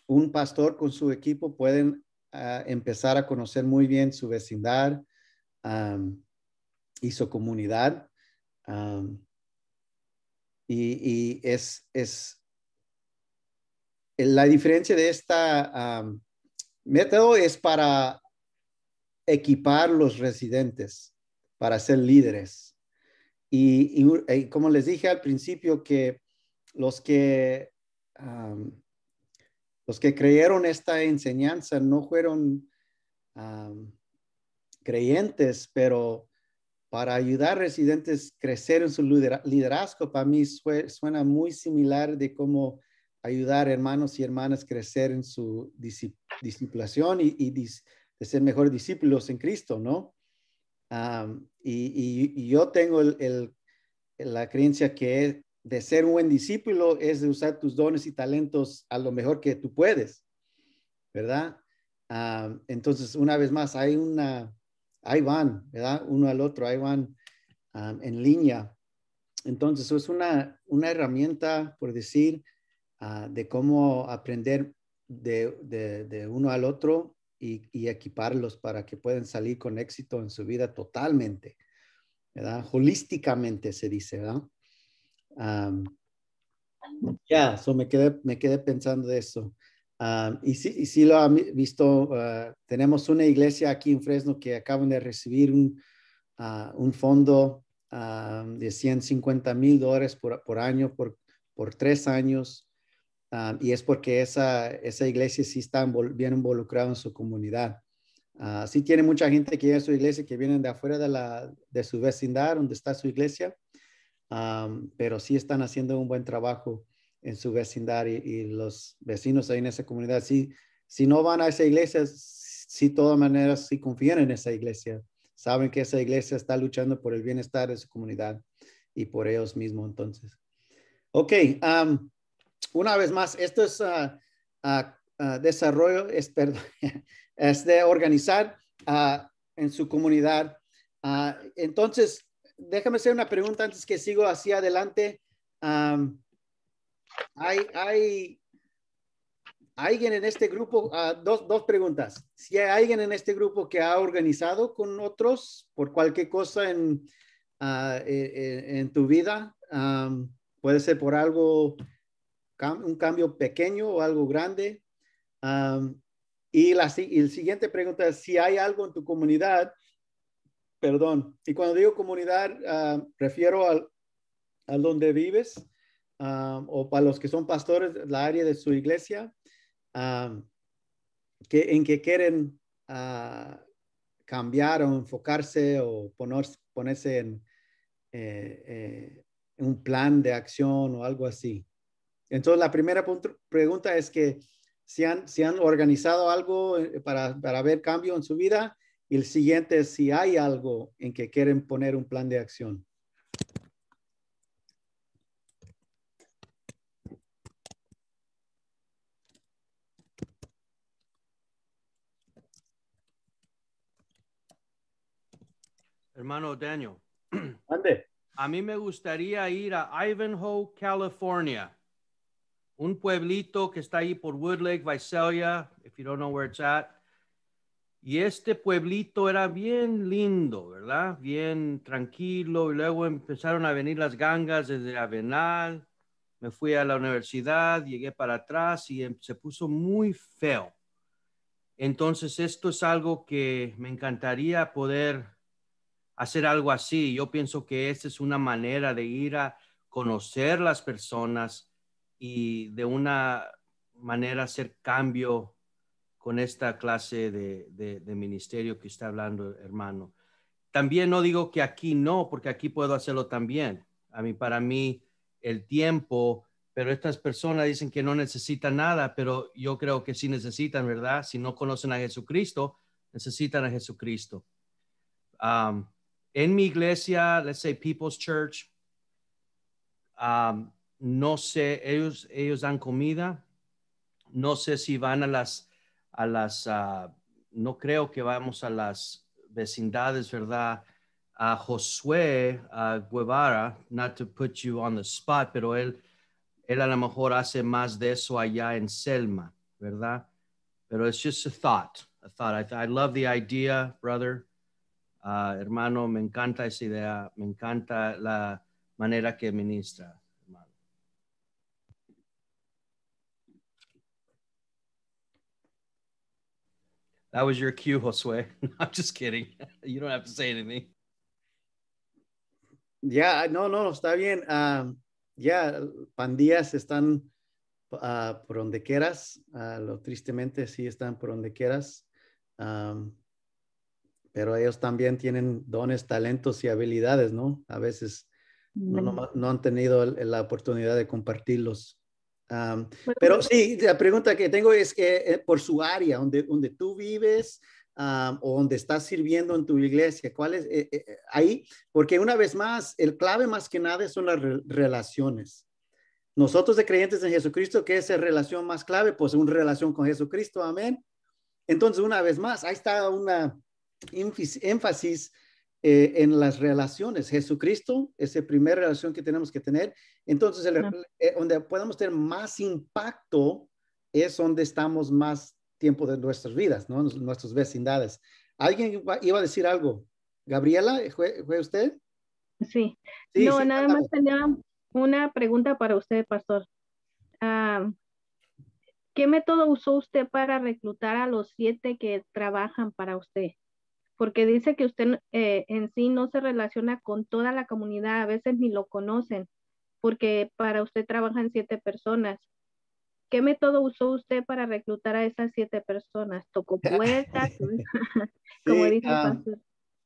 un pastor con su equipo pueden empezar a conocer muy bien su vecindad y su comunidad. y, es, es, la diferencia de este método es para equipar los residentes para ser líderes. Y, como les dije al principio, que los que los que creyeron esta enseñanza no fueron creyentes, pero para ayudar a residentes crecer en su liderazgo, para mí suena muy similar de cómo ayudar hermanos y hermanas a crecer en su discipulación y, de ser mejores discípulos en Cristo, ¿no? y, yo tengo la creencia que de ser un buen discípulo es de usar tus dones y talentos a lo mejor que tú puedes, ¿verdad? Ah, entonces, una vez más, hay una, ahí van, ¿verdad? Uno al otro, ahí van ah, en línea. Entonces, eso es una, una herramienta, por decir, ah, de cómo aprender de, uno al otro y, y, equiparlos para que puedan salir con éxito en su vida totalmente, ¿verdad? Holísticamente se dice, ¿verdad? ya, me quedé, me quedé pensando de eso. y, sí, y lo han visto, ah, tenemos una iglesia aquí en Fresno que acaban de recibir un, ah, un fondo de 150 mil dólares por, por, año, por, por tres años. y es porque esa, esa iglesia sí está bien involucrada en su comunidad. Ah, sí tiene mucha gente que viene a su iglesia que vienen de afuera de, la, de su vecindad, donde está su iglesia, pero sí están haciendo un buen trabajo en su vecindad y, los vecinos ahí en esa comunidad, sí, si no van a esa iglesia, sí, de todas maneras, sí confían en esa iglesia, saben que esa iglesia está luchando por el bienestar de su comunidad y por ellos mismos, entonces. Ok, una vez más, esto es ah, ah, ah, desarrollo, es, perdón, es de organizar en su comunidad. entonces, déjame hacer una pregunta antes que sigo hacia adelante. hay, hay, alguien en este grupo, ah, dos, dos, preguntas. Si hay alguien en este grupo que ha organizado con otros por cualquier cosa en, ah, e, e, en, tu vida, puede ser por algo, un cambio pequeño o algo grande. y, la, y la siguiente pregunta es si hay algo en tu comunidad perdón. Y cuando digo comunidad, ah, refiero al, al, donde vives ah, o para los que son pastores, la área de su iglesia, ah, que, en que quieren cambiar o enfocarse o ponerse ponerse en eh, eh, un plan de acción o algo así. Entonces, la primera pregunta es que si han, si han organizado algo eh, para, para ver cambio en su vida, el siguiente es si hay algo en que quieren poner un plan de acción. Hermano Daniel. ¿Dónde? A mí me gustaría ir a Ivanhoe, California. Un pueblito que está ahí por Woodlake, Visalia, if you don't know where it's at. Y este pueblito era bien lindo, ¿verdad? Bien tranquilo. Y luego empezaron a venir las gangas desde Avenal. Me fui a la universidad, llegué para atrás y em, se puso muy feo. Entonces, esto es algo que me encantaría poder hacer algo así. Yo pienso que esta es una manera de ir a conocer las personas y de una manera hacer cambio con esta clase de, ministerio que está hablando, hermano. También no digo que aquí no, porque aquí puedo hacerlo también. A mí, para mí, el tiempo, pero estas personas dicen que no necesitan nada, pero yo creo que sí necesitan, ¿verdad? Si no conocen a Jesucristo, necesitan a Jesucristo. Um, en mi iglesia, let's say People's Church, um, no sé, ellos, ellos dan comida, no sé si van a las a las, ah, no creo que vamos a las vecindades, ¿verdad? A Josué a Guevara, not to put you on the spot, pero él, él a lo mejor hace más de eso allá en Selma, ¿verdad? Pero it's just a thought, a thought. I, love the idea, brother. Ah, hermano, me encanta esa idea, me encanta la manera que ministra. That was your cue, Josue. I'm just kidding. You don't have to say anything. Yeah, no, no, está bien. ya, um, yeah, pandillas están uh, por donde quieras. Uh, lo tristemente sí están por donde quieras. Um, pero ellos también tienen dones, talentos y habilidades, ¿no? A veces no mm. han tenido la oportunidad de compartirlos pero sí, la pregunta que tengo es que eh, por su área, donde, donde tú vives o donde estás sirviendo en tu iglesia, ¿cuál es eh, eh, ahí? Porque una vez más, el clave más que nada son las relaciones. Nosotros de creyentes en Jesucristo, ¿qué es la relación más clave? Pues una relación con Jesucristo, amén. Entonces, una vez más, ahí está una énfasis eh, en las relaciones. Jesucristo es la primera relación que tenemos que tener. Entonces, eh, donde podemos tener más impacto es donde estamos más tiempo de nuestras vidas, ¿no? nuestras vecindades. ¿Alguien iba, a decir algo? Gabriela, ¿fue, usted? Sí. no, nada más tenía una pregunta para usted, pastor. Ah, ¿Qué método usó usted para reclutar a los siete que trabajan para usted? porque dice que usted eh, en sí no se relaciona con toda la comunidad, a veces ni lo conocen, porque para usted trabajan siete personas. ¿Qué método usó usted para reclutar a esas siete personas? ¿Tocó puertas? Como dice ah, pastor.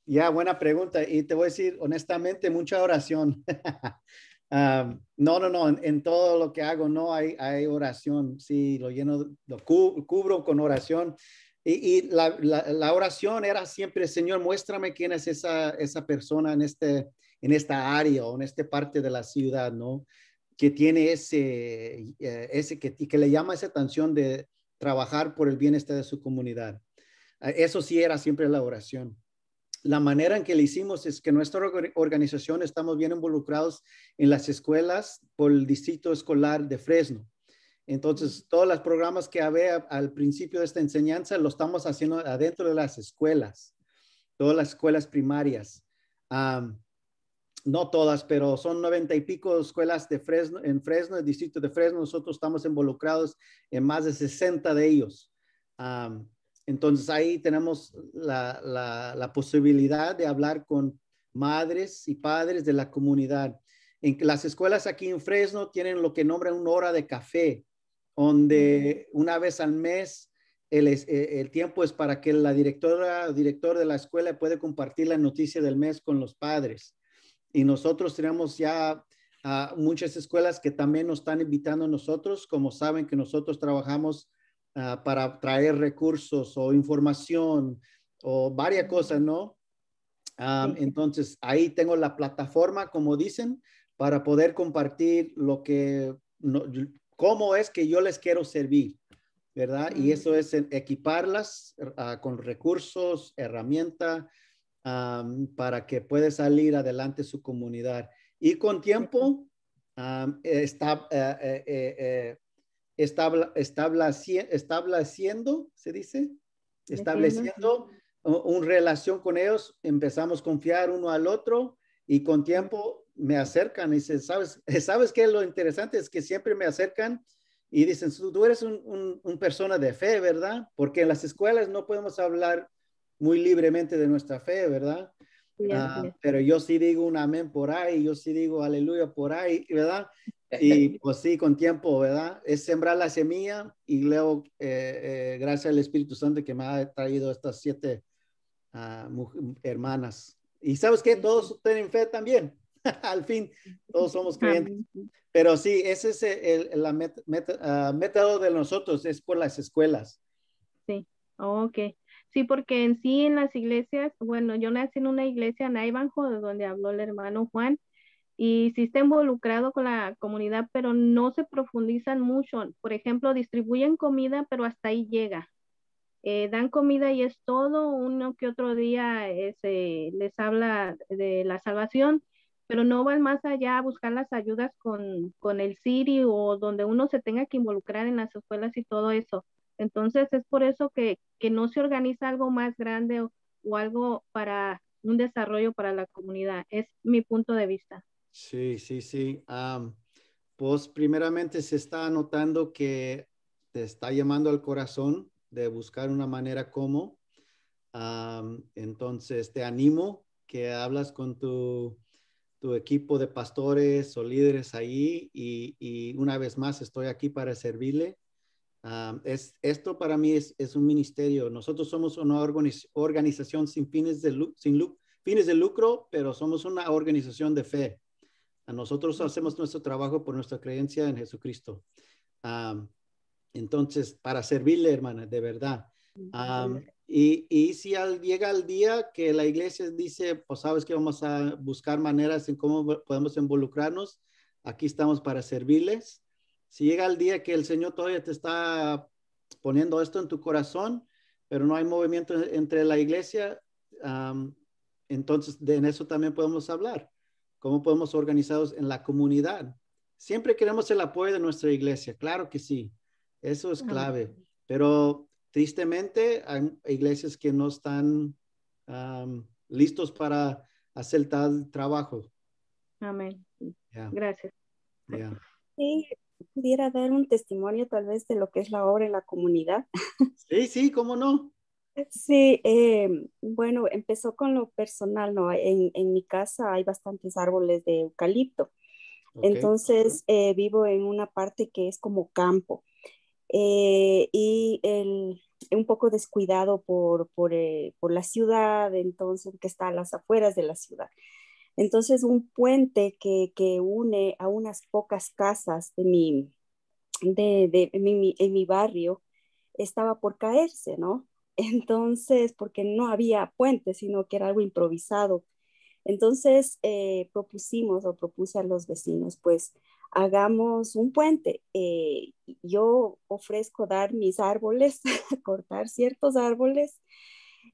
Ya, buena pregunta. Y te voy a decir, honestamente, mucha oración. Ah, no, no, no. En, todo lo que hago, no hay, hay oración. Sí, lo lleno, lo cubro con oración. Y, la, oración era siempre, Señor, muéstrame quién es esa, esa persona en, este, en esta área o en esta parte de la ciudad, ¿no? Que tiene ese, eh, ese que, que le llama esa atención de trabajar por el bienestar de su comunidad. Ah, eso sí era siempre la oración. La manera en que le hicimos es que nuestra organización estamos bien involucrados en las escuelas por el distrito escolar de Fresno. Entonces, todos los programas que había al principio de esta enseñanza lo estamos haciendo adentro de las escuelas, todas las escuelas primarias. no todas, pero son noventa y pico escuelas de Fresno, en Fresno, el distrito de Fresno. Nosotros estamos involucrados en más de 60 de ellos. entonces ahí tenemos la, posibilidad de hablar con madres y padres de la comunidad. En las escuelas aquí en Fresno tienen lo que nombran una hora de café donde una vez al mes el, eh, el, tiempo es para que la directora o director de la escuela puede compartir la noticia del mes con los padres. Y nosotros tenemos ya muchas escuelas que también nos están invitando a nosotros, como saben que nosotros trabajamos ah, para traer recursos o información o varias cosas, ¿no? Ah, entonces, ahí tengo la plataforma, como dicen, para poder compartir lo que cómo es que yo les quiero servir, ¿verdad? Y eso mm. es equiparlas ah, con recursos, herramientas para que pueda salir adelante su comunidad. Y con tiempo está, eh, eh, eh, estableciendo, ¿se dice? Estableciendo una relación con ellos, empezamos a confiar uno al otro y con tiempo me acercan y dicen, ¿sabes, ¿sabes qué? Lo interesante es que siempre me acercan y dicen, tú eres un, un, persona de fe, ¿verdad? Porque en las escuelas no podemos hablar muy libremente de nuestra fe, ¿verdad? Ah, pero yo sí digo un amén por ahí, yo sí digo aleluya por ahí, ¿verdad? Y pues sí, con tiempo, ¿verdad? Es sembrar la semilla y luego, eh, eh, gracias al Espíritu Santo que me ha traído estas siete ah, hermanas. Y sabes que todos tienen fe también. Al fin, todos somos clientes. Pero sí, ese es el, ah, método de nosotros, es por las escuelas. Sí, ok. Sí, porque en sí en las iglesias, bueno, yo nací en una iglesia en donde habló el hermano Juan, y sí está involucrado con la comunidad, pero no se profundizan mucho. Por ejemplo, distribuyen comida, pero hasta ahí llega. Eh, dan comida y es todo, uno que otro día eh, les habla de la salvación, pero no van más allá a buscar las ayudas con, el CIRI o donde uno se tenga que involucrar en las escuelas y todo eso. Entonces es por eso que, no se organiza algo más grande o, algo para un desarrollo para la comunidad. Es mi punto de vista. Sí, sí, sí. pues primeramente se está notando que te está llamando al corazón de buscar una manera cómo. entonces te animo que hablas con tu equipo de pastores o líderes ahí y, una vez más estoy aquí para servirle. Ah, es, esto para mí es, un ministerio. Nosotros somos una organización sin, fines de, sin fines de lucro, pero somos una organización de fe. A nosotros hacemos nuestro trabajo por nuestra creencia en Jesucristo. Ah, entonces, para servirle, hermana, de verdad. Y, si llega el día que la iglesia dice, pues sabes que vamos a buscar maneras en cómo podemos involucrarnos, aquí estamos para servirles. Si llega el día que el Señor todavía te está poniendo esto en tu corazón, pero no hay movimiento entre la iglesia, entonces de, en eso también podemos hablar. ¿Cómo podemos organizarnos en la comunidad? Siempre queremos el apoyo de nuestra iglesia, claro que sí, eso es clave, pero Tristemente, hay iglesias que no están listos para hacer tal trabajo. Amén. Gracias. Sí, pudiera dar un testimonio tal vez de lo que es la obra en la comunidad. Sí, sí, cómo no. Sí, eh, bueno, empezó con lo personal, ¿no? En, mi casa hay bastantes árboles de eucalipto. Entonces, eh, vivo en una parte que es como campo. Eh, y el, un poco descuidado eh, por, la ciudad, entonces, que está a las afueras de la ciudad. Entonces, un puente que, que une a unas pocas casas de mi, de, de, mi, en mi barrio estaba por caerse, ¿no? Entonces, porque no había puente, sino que era algo improvisado. Entonces, eh, propusimos o propuse a los vecinos, pues, hagamos un puente. Eh, yo ofrezco dar mis árboles, cortar ciertos árboles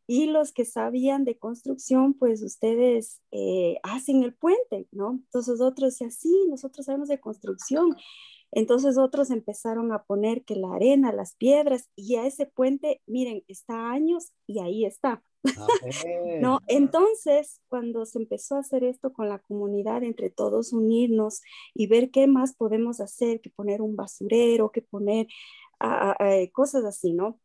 y los que sabían de construcción, pues ustedes eh, hacen el puente, ¿no? Entonces otros decían, sí, nosotros sabemos de construcción entonces otros empezaron a poner que la arena, las piedras y a ese puente, miren, está años y ahí está. Ah, ¿No? Entonces, cuando se empezó a hacer esto con la comunidad, entre todos unirnos y ver qué más podemos hacer, que poner un basurero, que poner ah, ah, eh, cosas así, ¿no?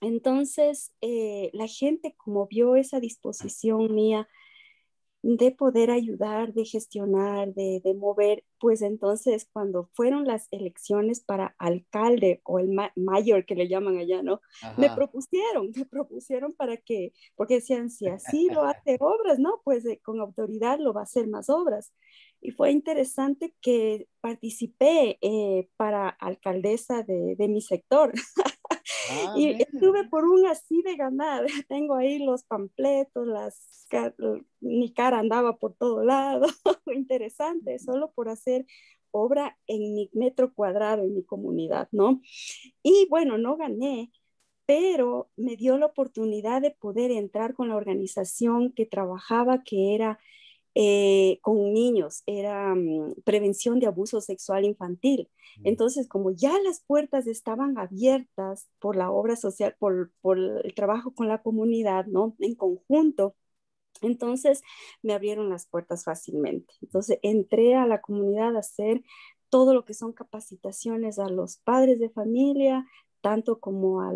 Entonces, eh, la gente como vio esa disposición mía de poder ayudar, de gestionar, de, de, mover, pues entonces cuando fueron las elecciones para alcalde o el mayor que le llaman allá, ¿no? Me propusieron, me propusieron para que, porque decían, si así lo hace obras, ¿no? Pues eh, con autoridad lo va a hacer más obras. Y fue interesante que participé eh, para alcaldesa de, de mi sector. Ah, y estuve por un así de ganada Tengo ahí los pampletos, las, mi cara andaba por todo lado. Interesante, solo por hacer obra en mi metro cuadrado, en mi comunidad, ¿no? Y bueno, no gané, pero me dio la oportunidad de poder entrar con la organización que trabajaba, que era eh, con niños, era mm, prevención de abuso sexual infantil. Mm. Entonces, como ya las puertas estaban abiertas por la obra social, por, por el trabajo con la comunidad, ¿no? En conjunto, entonces me abrieron las puertas fácilmente. Entonces entré a la comunidad a hacer todo lo que son capacitaciones a los padres de familia, tanto como a,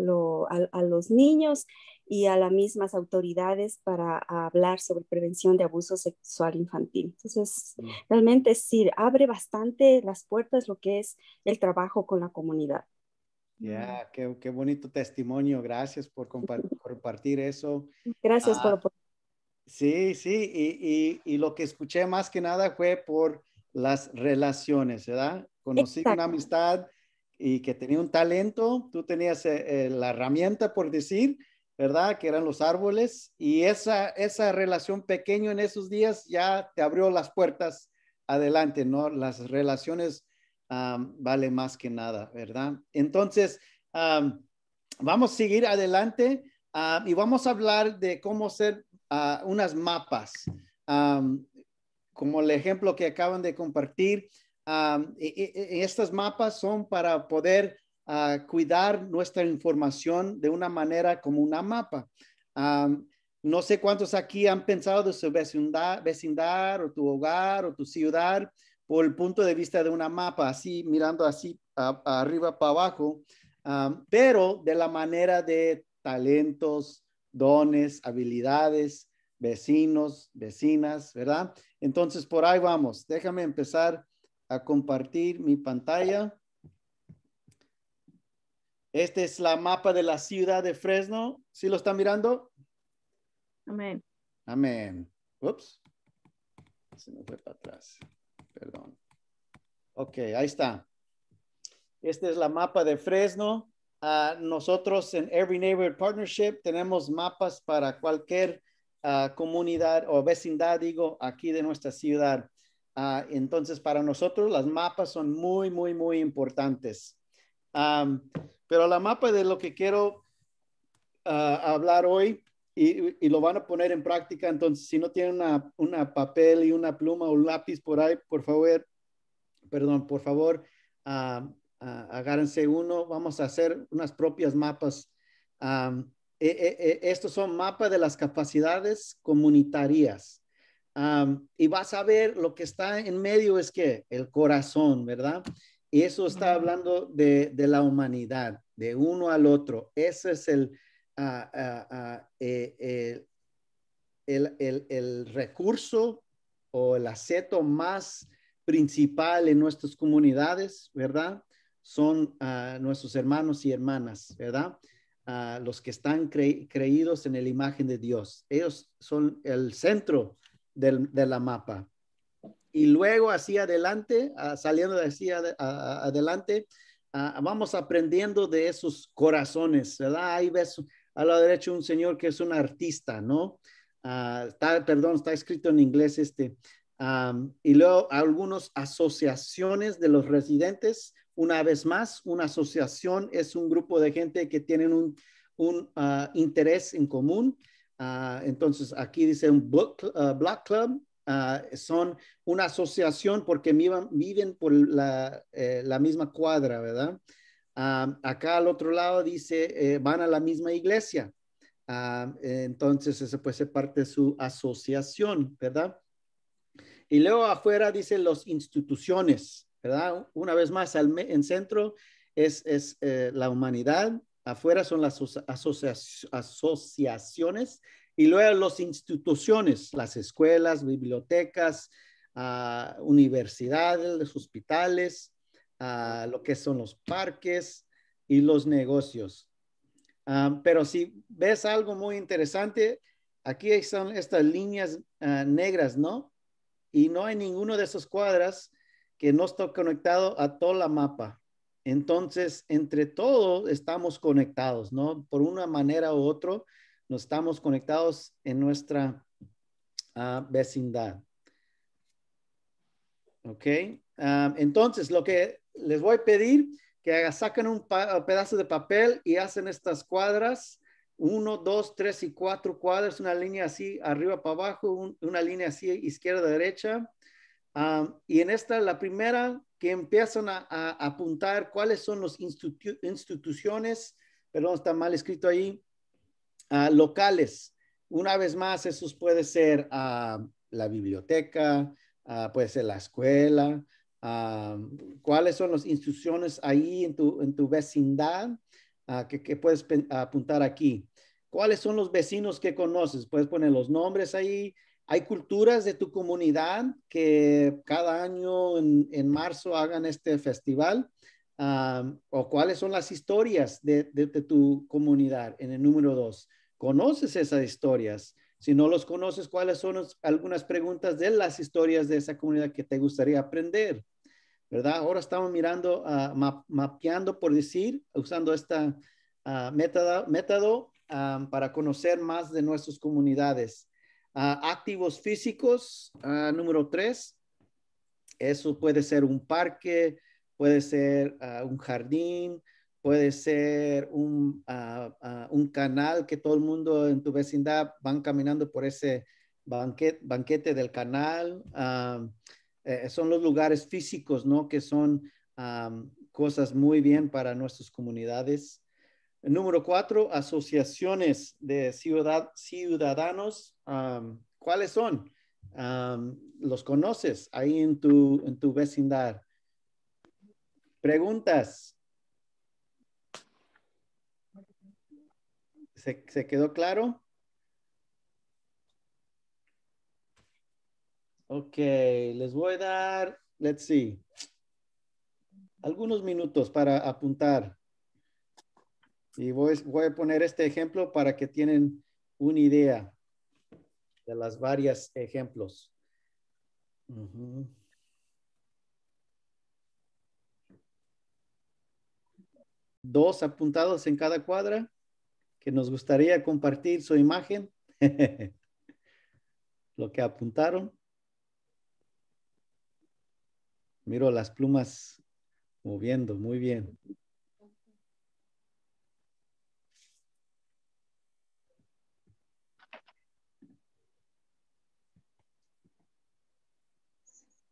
los niños y a las mismas autoridades para hablar sobre prevención de abuso sexual infantil. Entonces, mm. realmente sí, abre bastante las puertas lo que es el trabajo con la comunidad. Ya, qué, qué, bonito testimonio. Gracias por, compartir eso. Gracias por... Ah, sí, sí, y, y, lo que escuché más que nada fue por las relaciones, ¿verdad? Conocí una amistad y que tenía un talento, tú tenías eh, eh, la herramienta, por decir, ¿verdad? Que eran los árboles y esa, esa relación pequeño en esos días ya te abrió las puertas adelante, ¿no? Las relaciones valen vale más que nada, ¿verdad? Entonces, vamos a seguir adelante y vamos a hablar de cómo hacer ah, unas mapas. como el ejemplo que acaban de compartir, e, e, e, mapas son para poder ah, cuidar nuestra información de una manera como una mapa. no sé cuántos aquí han pensado de su vecindad, vecindad o tu hogar o tu ciudad por el punto de vista de una mapa, así mirando así arriba para abajo, pero de la manera de talentos, dones, habilidades, vecinos, vecinas, ¿verdad? Entonces, por ahí vamos. Déjame empezar compartir mi pantalla. Este es la mapa de la ciudad de Fresno. ¿Sí lo están mirando? Amén. Amén. Ups. Se me fue para atrás. Perdón. Ok, ahí está. Este es la mapa de Fresno. Ah, nosotros en Every Neighbor Partnership tenemos mapas para cualquier ah, comunidad o vecindad, digo, aquí de nuestra ciudad. Ah, entonces, para nosotros las mapas son muy, muy, muy importantes. pero la mapa de lo que quiero ah, hablar hoy y, lo van a poner en práctica, entonces si no tienen una, papel y una pluma o un lápiz por ahí, por favor, perdón, por favor, ah, agárrense uno, vamos a hacer unas propias mapas. E, e, e, estos son mapas de las capacidades comunitarias y vas a ver lo que está en medio es que el corazón, ¿verdad? Y eso está hablando de, la humanidad, de uno al otro. Ese es ah, ah, ah, eh, eh, el, el, recurso o el aceto más principal en nuestras comunidades, ¿verdad? Son nuestros hermanos y hermanas, ¿verdad? los que están creídos en la imagen de Dios. Ellos son el centro del, de la mapa. Y luego hacia adelante, ah, saliendo de hacia adelante, ah, vamos aprendiendo de esos corazones, ¿verdad? Ahí ves a la derecha un señor que es un artista, ¿no? Ah, está, perdón, está escrito en inglés este. y luego algunas asociaciones de los residentes. Una vez más, una asociación es un grupo de gente que tienen un, un interés en común Ah, entonces, aquí dice un ah, Black Club, ah, son una asociación porque viven por eh, la, misma cuadra, ¿verdad? acá al otro lado dice, eh, van a la misma iglesia. entonces, eso puede ser parte de su asociación, ¿verdad? Y luego afuera dice las instituciones, ¿verdad? Una vez más, al en centro es, es eh, la humanidad, afuera son las asociaciones y luego las instituciones, las escuelas, bibliotecas, ah, universidades, hospitales, ah, lo que son los parques y los negocios. Ah, pero si ves algo muy interesante, aquí son estas líneas negras, ¿no? Y no hay ninguno de esos cuadras que no está conectado a todo la mapa. Entonces, entre todos estamos conectados, ¿no? Por una manera u otra, nos estamos conectados en nuestra ah, vecindad. ¿Ok? Ah, entonces, lo que les voy a pedir, que sacan un pedazo de papel y hacen estas cuadras, uno, dos, tres y cuatro cuadras, una línea así arriba para abajo, una línea así izquierda, derecha. Ah, y en esta, la primera que empiezan a, apuntar cuáles son las instituciones, perdón, está mal escrito ahí, ah, locales. Una vez más, esos puede ser ah, la biblioteca, ah, puede ser la escuela, cuáles son las instituciones ahí en tu, en tu vecindad que, que, puedes apuntar aquí. ¿Cuáles son los vecinos que conoces? Puedes poner los nombres ahí hay culturas de tu comunidad que cada año en, marzo hagan este festival. o cuáles son las historias de, tu comunidad en el número dos. ¿Conoces esas historias? Si no los conoces, ¿cuáles son algunas preguntas de las historias de esa comunidad que te gustaría aprender? ¿Verdad? Ahora estamos mirando, ah, mapeando, por decir, usando esta ah, método, para conocer más de nuestras comunidades. Ah, activos físicos, ah, número tres. Eso puede ser un parque, puede ser ah, un jardín, puede ser un, canal que todo el mundo en tu vecindad van caminando por ese banquete, banquete del canal. Eh, son los lugares físicos, ¿no? Que son cosas muy bien para nuestras comunidades. Número cuatro, asociaciones de ciudad, ciudadanos. ¿Cuáles son? ¿Los conoces ahí en tu, en vecindad? Preguntas. ¿Se, ¿Se, quedó claro? Ok, les voy a dar, let's see, algunos minutos para apuntar. Y voy, a poner este ejemplo para que tienen una idea de las varias ejemplos. Dos apuntados en cada cuadra que nos gustaría compartir su imagen. Lo que apuntaron. Miro las plumas moviendo, muy bien.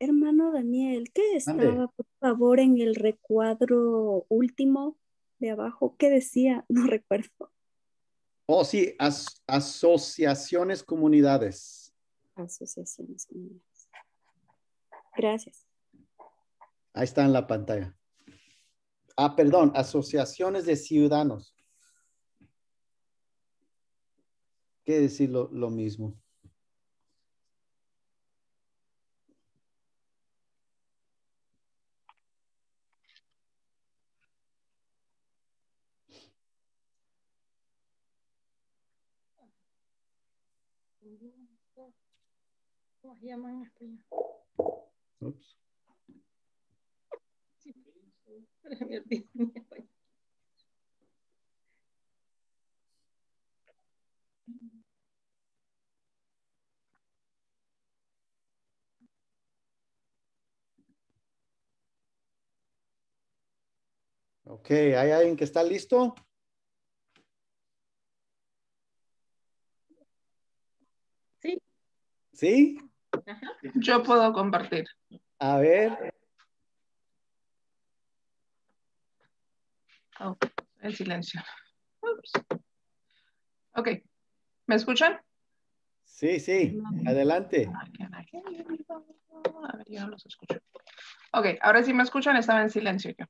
Hermano Daniel, ¿qué estaba, por favor, en el recuadro último de abajo? ¿Qué decía? No recuerdo. Oh, sí, asociaciones, comunidades. Asociaciones, comunidades. Gracias. Ahí está en la pantalla. Ah, perdón, asociaciones de ciudadanos. ¿Qué decir lo mismo? Ok, ¿hay alguien que está listo? Sí. ¿Sí? Yo puedo compartir. A ver. Oh, el silencio. Ok. ¿Me escuchan? Sí, sí. Mm. Adelante. A ver, yo los escucho. Ok, ahora sí me escuchan, estaba en silencio yo.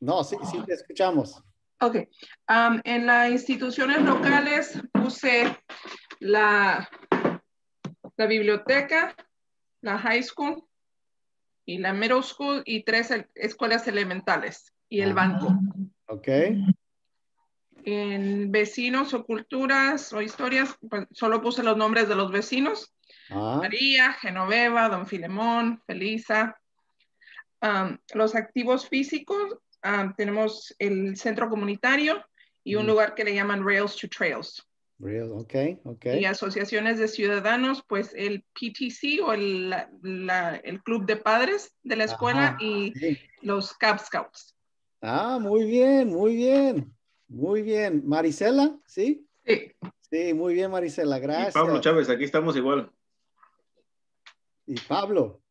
No, sí, sí, te escuchamos. Ok. en las instituciones locales puse la, la biblioteca, la high school y la middle school y tres escuelas elementales y el ah, banco. Ok. En vecinos o culturas o historias, pues, solo puse los nombres de los vecinos. Ah. María, Genoveva, Don Filemón, Felisa. los activos físicos, tenemos el centro comunitario y un mm. lugar que le llaman Rails to Trails. Real, okay, okay. Y asociaciones de ciudadanos, pues el PTC o el, Club de Padres de la escuela y los Cub Scouts. Ah, muy bien, muy bien, muy bien. Marisela, ¿sí? Sí. Sí, muy bien, Marisela, gracias. Y Pablo Chávez, aquí estamos igual. Y Pablo.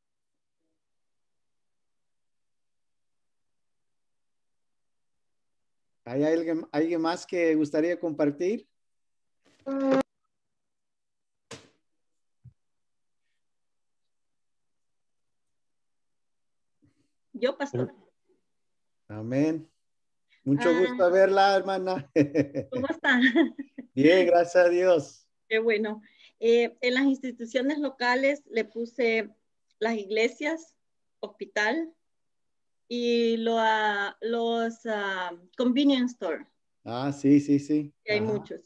¿Hay alguien, alguien más que gustaría compartir? Yo, pastor. Amén. Mucho ah. gusto verla, hermana. ¿Cómo está? Bien, gracias a Dios. Qué bueno. Eh, en las instituciones locales le puse las iglesias, hospital y ah, los ah, convenience store. Ah, sí, sí, sí. hay muchos.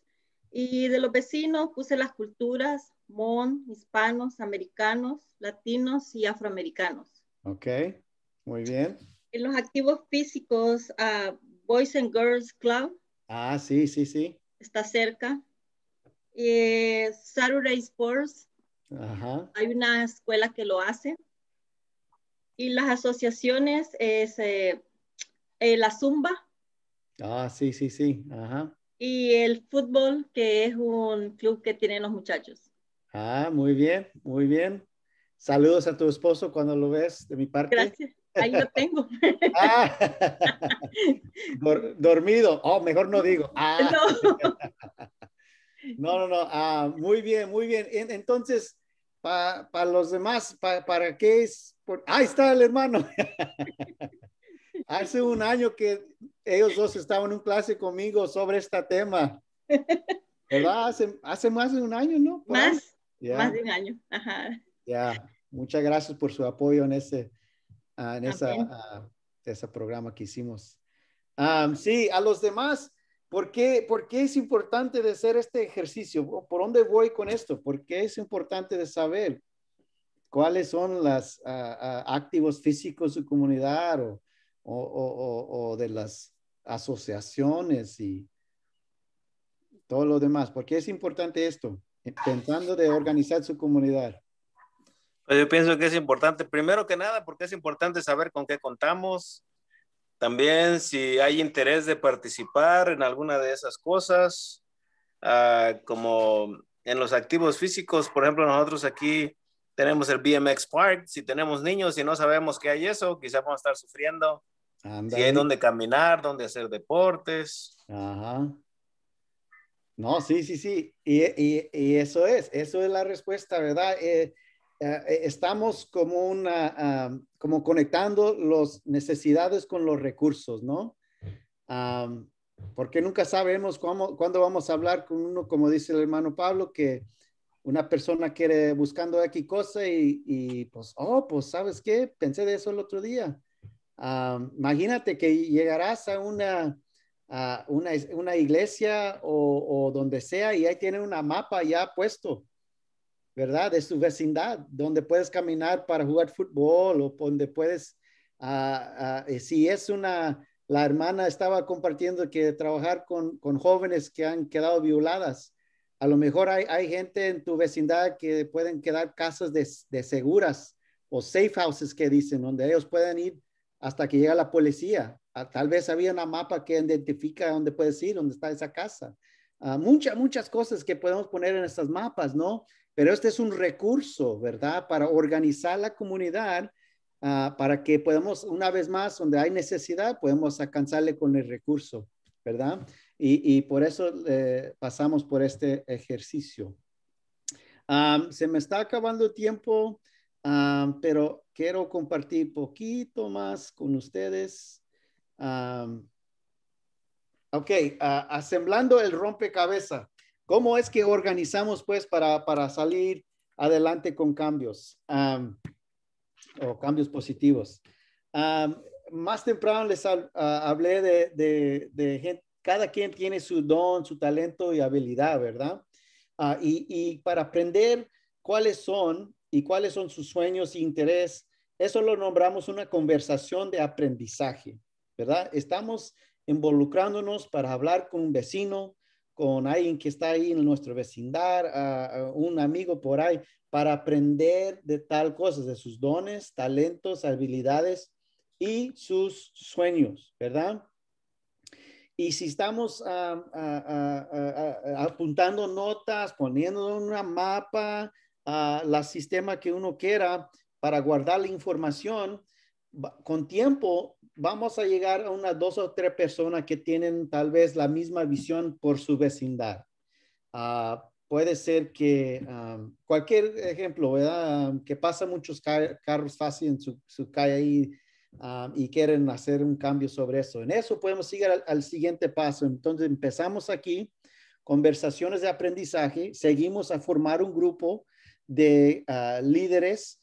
Y de los vecinos puse las culturas, mon, hispanos, americanos, latinos y afroamericanos. Ok, muy bien. En los activos físicos, ah, Boys and Girls Club. Ah, sí, sí, sí. Está cerca. Saturday Sports. Ajá. Hay una escuela que lo hace. Y las asociaciones es eh, eh, la Zumba. Ah, sí, sí, sí. Ajá y el fútbol, que es un club que tienen los muchachos. Ah, muy bien, muy bien. Saludos a tu esposo cuando lo ves de mi parte. Gracias. Ahí lo tengo. Ah, dormido. Oh, mejor no digo. Ah. No. no, no, Ah, muy bien, muy bien. Entonces, para los demás, ¿para qué es? Ahí está el hermano. Hace un año que ellos dos estaban en un clase conmigo sobre este tema. ¿Verdad? Hace, más de un año, ¿no? más, más de un año. Ya, muchas gracias por su apoyo en ese, ah, ah, ese programa que hicimos. sí, a los demás, ¿por qué, es importante de hacer este ejercicio? ¿Por dónde voy con esto? ¿Por qué es importante de saber cuáles son los ah, activos físicos de su comunidad o o, de las asociaciones y todo lo demás. ¿Por qué es importante esto? Intentando de organizar su comunidad. Pues yo pienso que es importante, primero que nada, porque es importante saber con qué contamos, también si hay interés de participar en alguna de esas cosas, ah, como en los activos físicos, por ejemplo, nosotros aquí tenemos el BMX Park, si tenemos niños y no sabemos que hay eso, quizás vamos a estar sufriendo si donde caminar, donde hacer deportes. No, sí, sí, sí. Y, eso es, eso es la respuesta, ¿verdad? Eh, eh, eh, estamos como una, ah, como conectando las necesidades con los recursos, ¿no? Ah, porque nunca sabemos cómo, cuándo vamos a hablar con uno, como dice el hermano Pablo, que una persona quiere buscando aquí cosa y, y pues, oh, pues, ¿sabes qué? Pensé de eso el otro día. Ah, imagínate que llegarás a una, una, iglesia o, donde sea y ahí tienen una mapa ya puesto, ¿verdad? De su vecindad, donde puedes caminar para jugar fútbol o donde puedes, ah, ah, eh, si es una, la hermana estaba compartiendo que trabajar con, jóvenes que han quedado violadas. A lo mejor hay, gente en tu vecindad que pueden quedar casas de seguras o safe houses que dicen, donde ellos pueden ir hasta que llega la policía. Ah, tal vez había una mapa que identifica dónde puedes ir, dónde está esa casa. Ah, muchas, muchas cosas que podemos poner en estas mapas, ¿no? Pero este es un recurso, ¿verdad? Para organizar la comunidad, ah, para que podamos, una vez más, donde hay necesidad, podemos alcanzarle con el recurso, ¿verdad? Y, por eso eh, pasamos por este ejercicio. se me está acabando el tiempo. Ah, pero quiero compartir poquito más con ustedes. Ah, ok, ah, asemblando el rompecabezas. ¿Cómo es que organizamos pues para, para salir adelante con cambios o cambios positivos? más temprano les hablé de, de, cada quien tiene su don, su talento y habilidad, ¿verdad? y, y para aprender cuáles son y cuáles son sus sueños e interés. Eso lo nombramos una conversación de aprendizaje, ¿verdad? Estamos involucrándonos para hablar con un vecino, con alguien que está ahí en nuestro vecindad, a, un amigo por ahí, para aprender de tal cosa, de sus dones, talentos, habilidades y sus sueños, ¿verdad? Y si estamos ah, ah, ah, apuntando notas, poniendo un mapa, a ah, la sistema que uno quiera para guardar la información, con tiempo vamos a llegar a unas dos o tres personas que tienen tal vez la misma visión por su vecindad. Ah, puede ser que ah, cualquier ejemplo, que pasa muchos carros fácil en su, calle y quieren hacer un cambio sobre eso. En eso podemos seguir al siguiente paso. Entonces empezamos aquí, conversaciones de aprendizaje, seguimos a formar un grupo de ah, líderes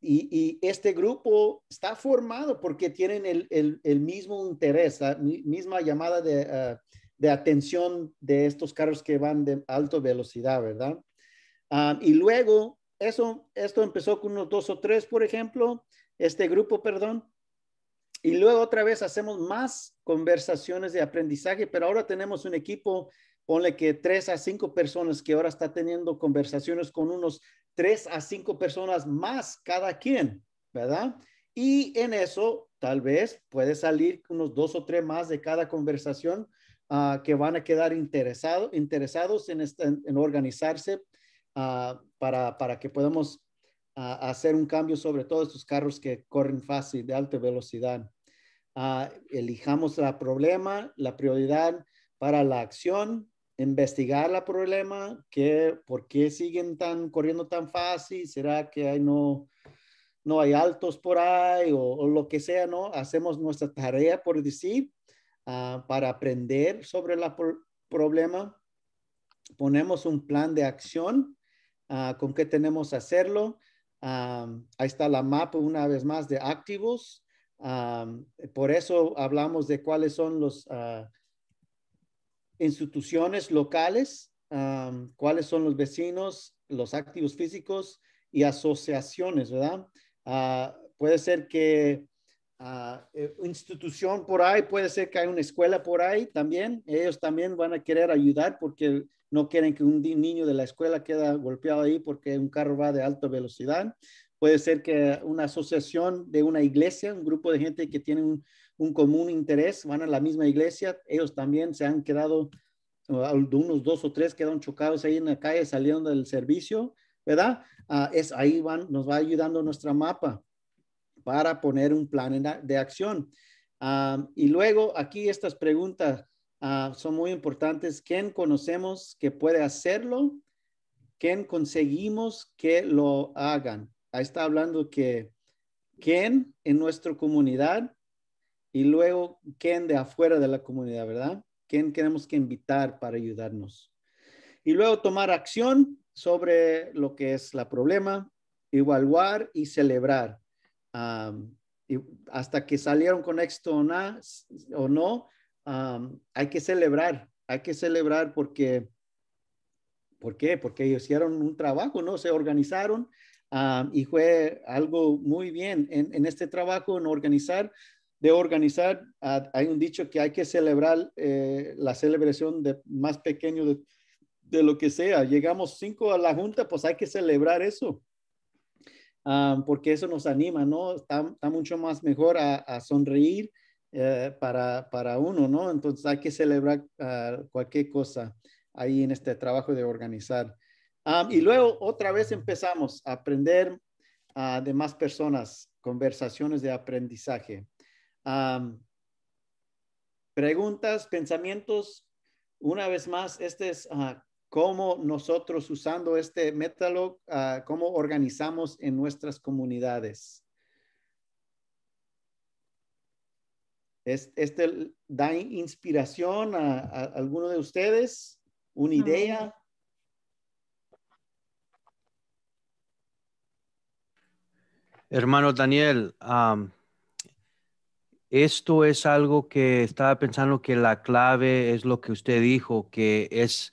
y, este grupo está formado porque tienen el, mismo interés, la misma llamada ah, de, atención de estos carros que van de alta velocidad, ¿verdad? y luego, eso, esto empezó con unos dos o tres, por ejemplo, este grupo, perdón, y luego otra vez hacemos más conversaciones de aprendizaje, pero ahora tenemos un equipo ponle que tres a cinco personas que ahora está teniendo conversaciones con unos tres a cinco personas más cada quien, ¿verdad? Y en eso tal vez puede salir unos dos o tres más de cada conversación ah, que van a quedar interesados interesados este, en, en, organizarse ah, para, para, que podamos ah, hacer un cambio sobre todos estos carros que corren fácil, de alta velocidad. elijamos el problema, la prioridad para la acción investigar el problema, que, por qué siguen tan, corriendo tan fácil, será que hay no, no hay altos por ahí o, lo que sea, ¿no? Hacemos nuestra tarea, por decir, ah, para aprender sobre el problema, ponemos un plan de acción, ah, con qué tenemos hacerlo. Ah, ahí está la mapa una vez más de activos. por eso hablamos de cuáles son los instituciones locales, cuáles son los vecinos, los activos físicos y asociaciones, ¿verdad? Ah, puede ser que ah, eh, institución por ahí, puede ser que hay una escuela por ahí también. Ellos también van a querer ayudar porque no quieren que un niño de la escuela quede golpeado ahí porque un carro va de alta velocidad. Puede ser que una asociación de una iglesia, un grupo de gente que tiene un, un común interés, van a la misma iglesia, ellos también se han quedado, ah, unos dos o tres quedaron chocados ahí en la calle, saliendo del servicio, ¿verdad? Ah, es ahí van, nos va ayudando nuestra mapa para poner un plan de acción. Ah, y luego aquí estas preguntas son muy importantes. ¿Quién conocemos que puede hacerlo? ¿Quién conseguimos que lo hagan? Ahí está hablando que quién en nuestra comunidad y luego, ¿quién de afuera de la comunidad, verdad? ¿Quién queremos que invitar para ayudarnos? Y luego tomar acción sobre lo que es la problema, evaluar y celebrar. hasta que salieron con éxito o, no, hay que celebrar, hay que celebrar porque, ¿por qué? Porque ellos hicieron un trabajo, ¿no? Se organizaron y fue algo muy bien en, en, este trabajo, en organizar, de organizar, hay un dicho que hay que celebrar eh, la celebración de más pequeño de, lo que sea. Llegamos cinco a la junta, pues hay que celebrar eso, ah, porque eso nos anima, ¿no? Está, mucho más mejor a, sonreír eh, para, uno, ¿no? Entonces hay que celebrar ah, cualquier cosa ahí en este trabajo de organizar. Ah, y luego otra vez empezamos a aprender a de más personas, conversaciones de aprendizaje preguntas, pensamientos. Una vez más, este es ah, cómo nosotros usando este Metalog, ah, cómo organizamos en nuestras comunidades. Este, este da inspiración a, alguno de ustedes, una idea. Hermano Daniel, esto es algo que estaba pensando que la clave es lo que usted dijo, que es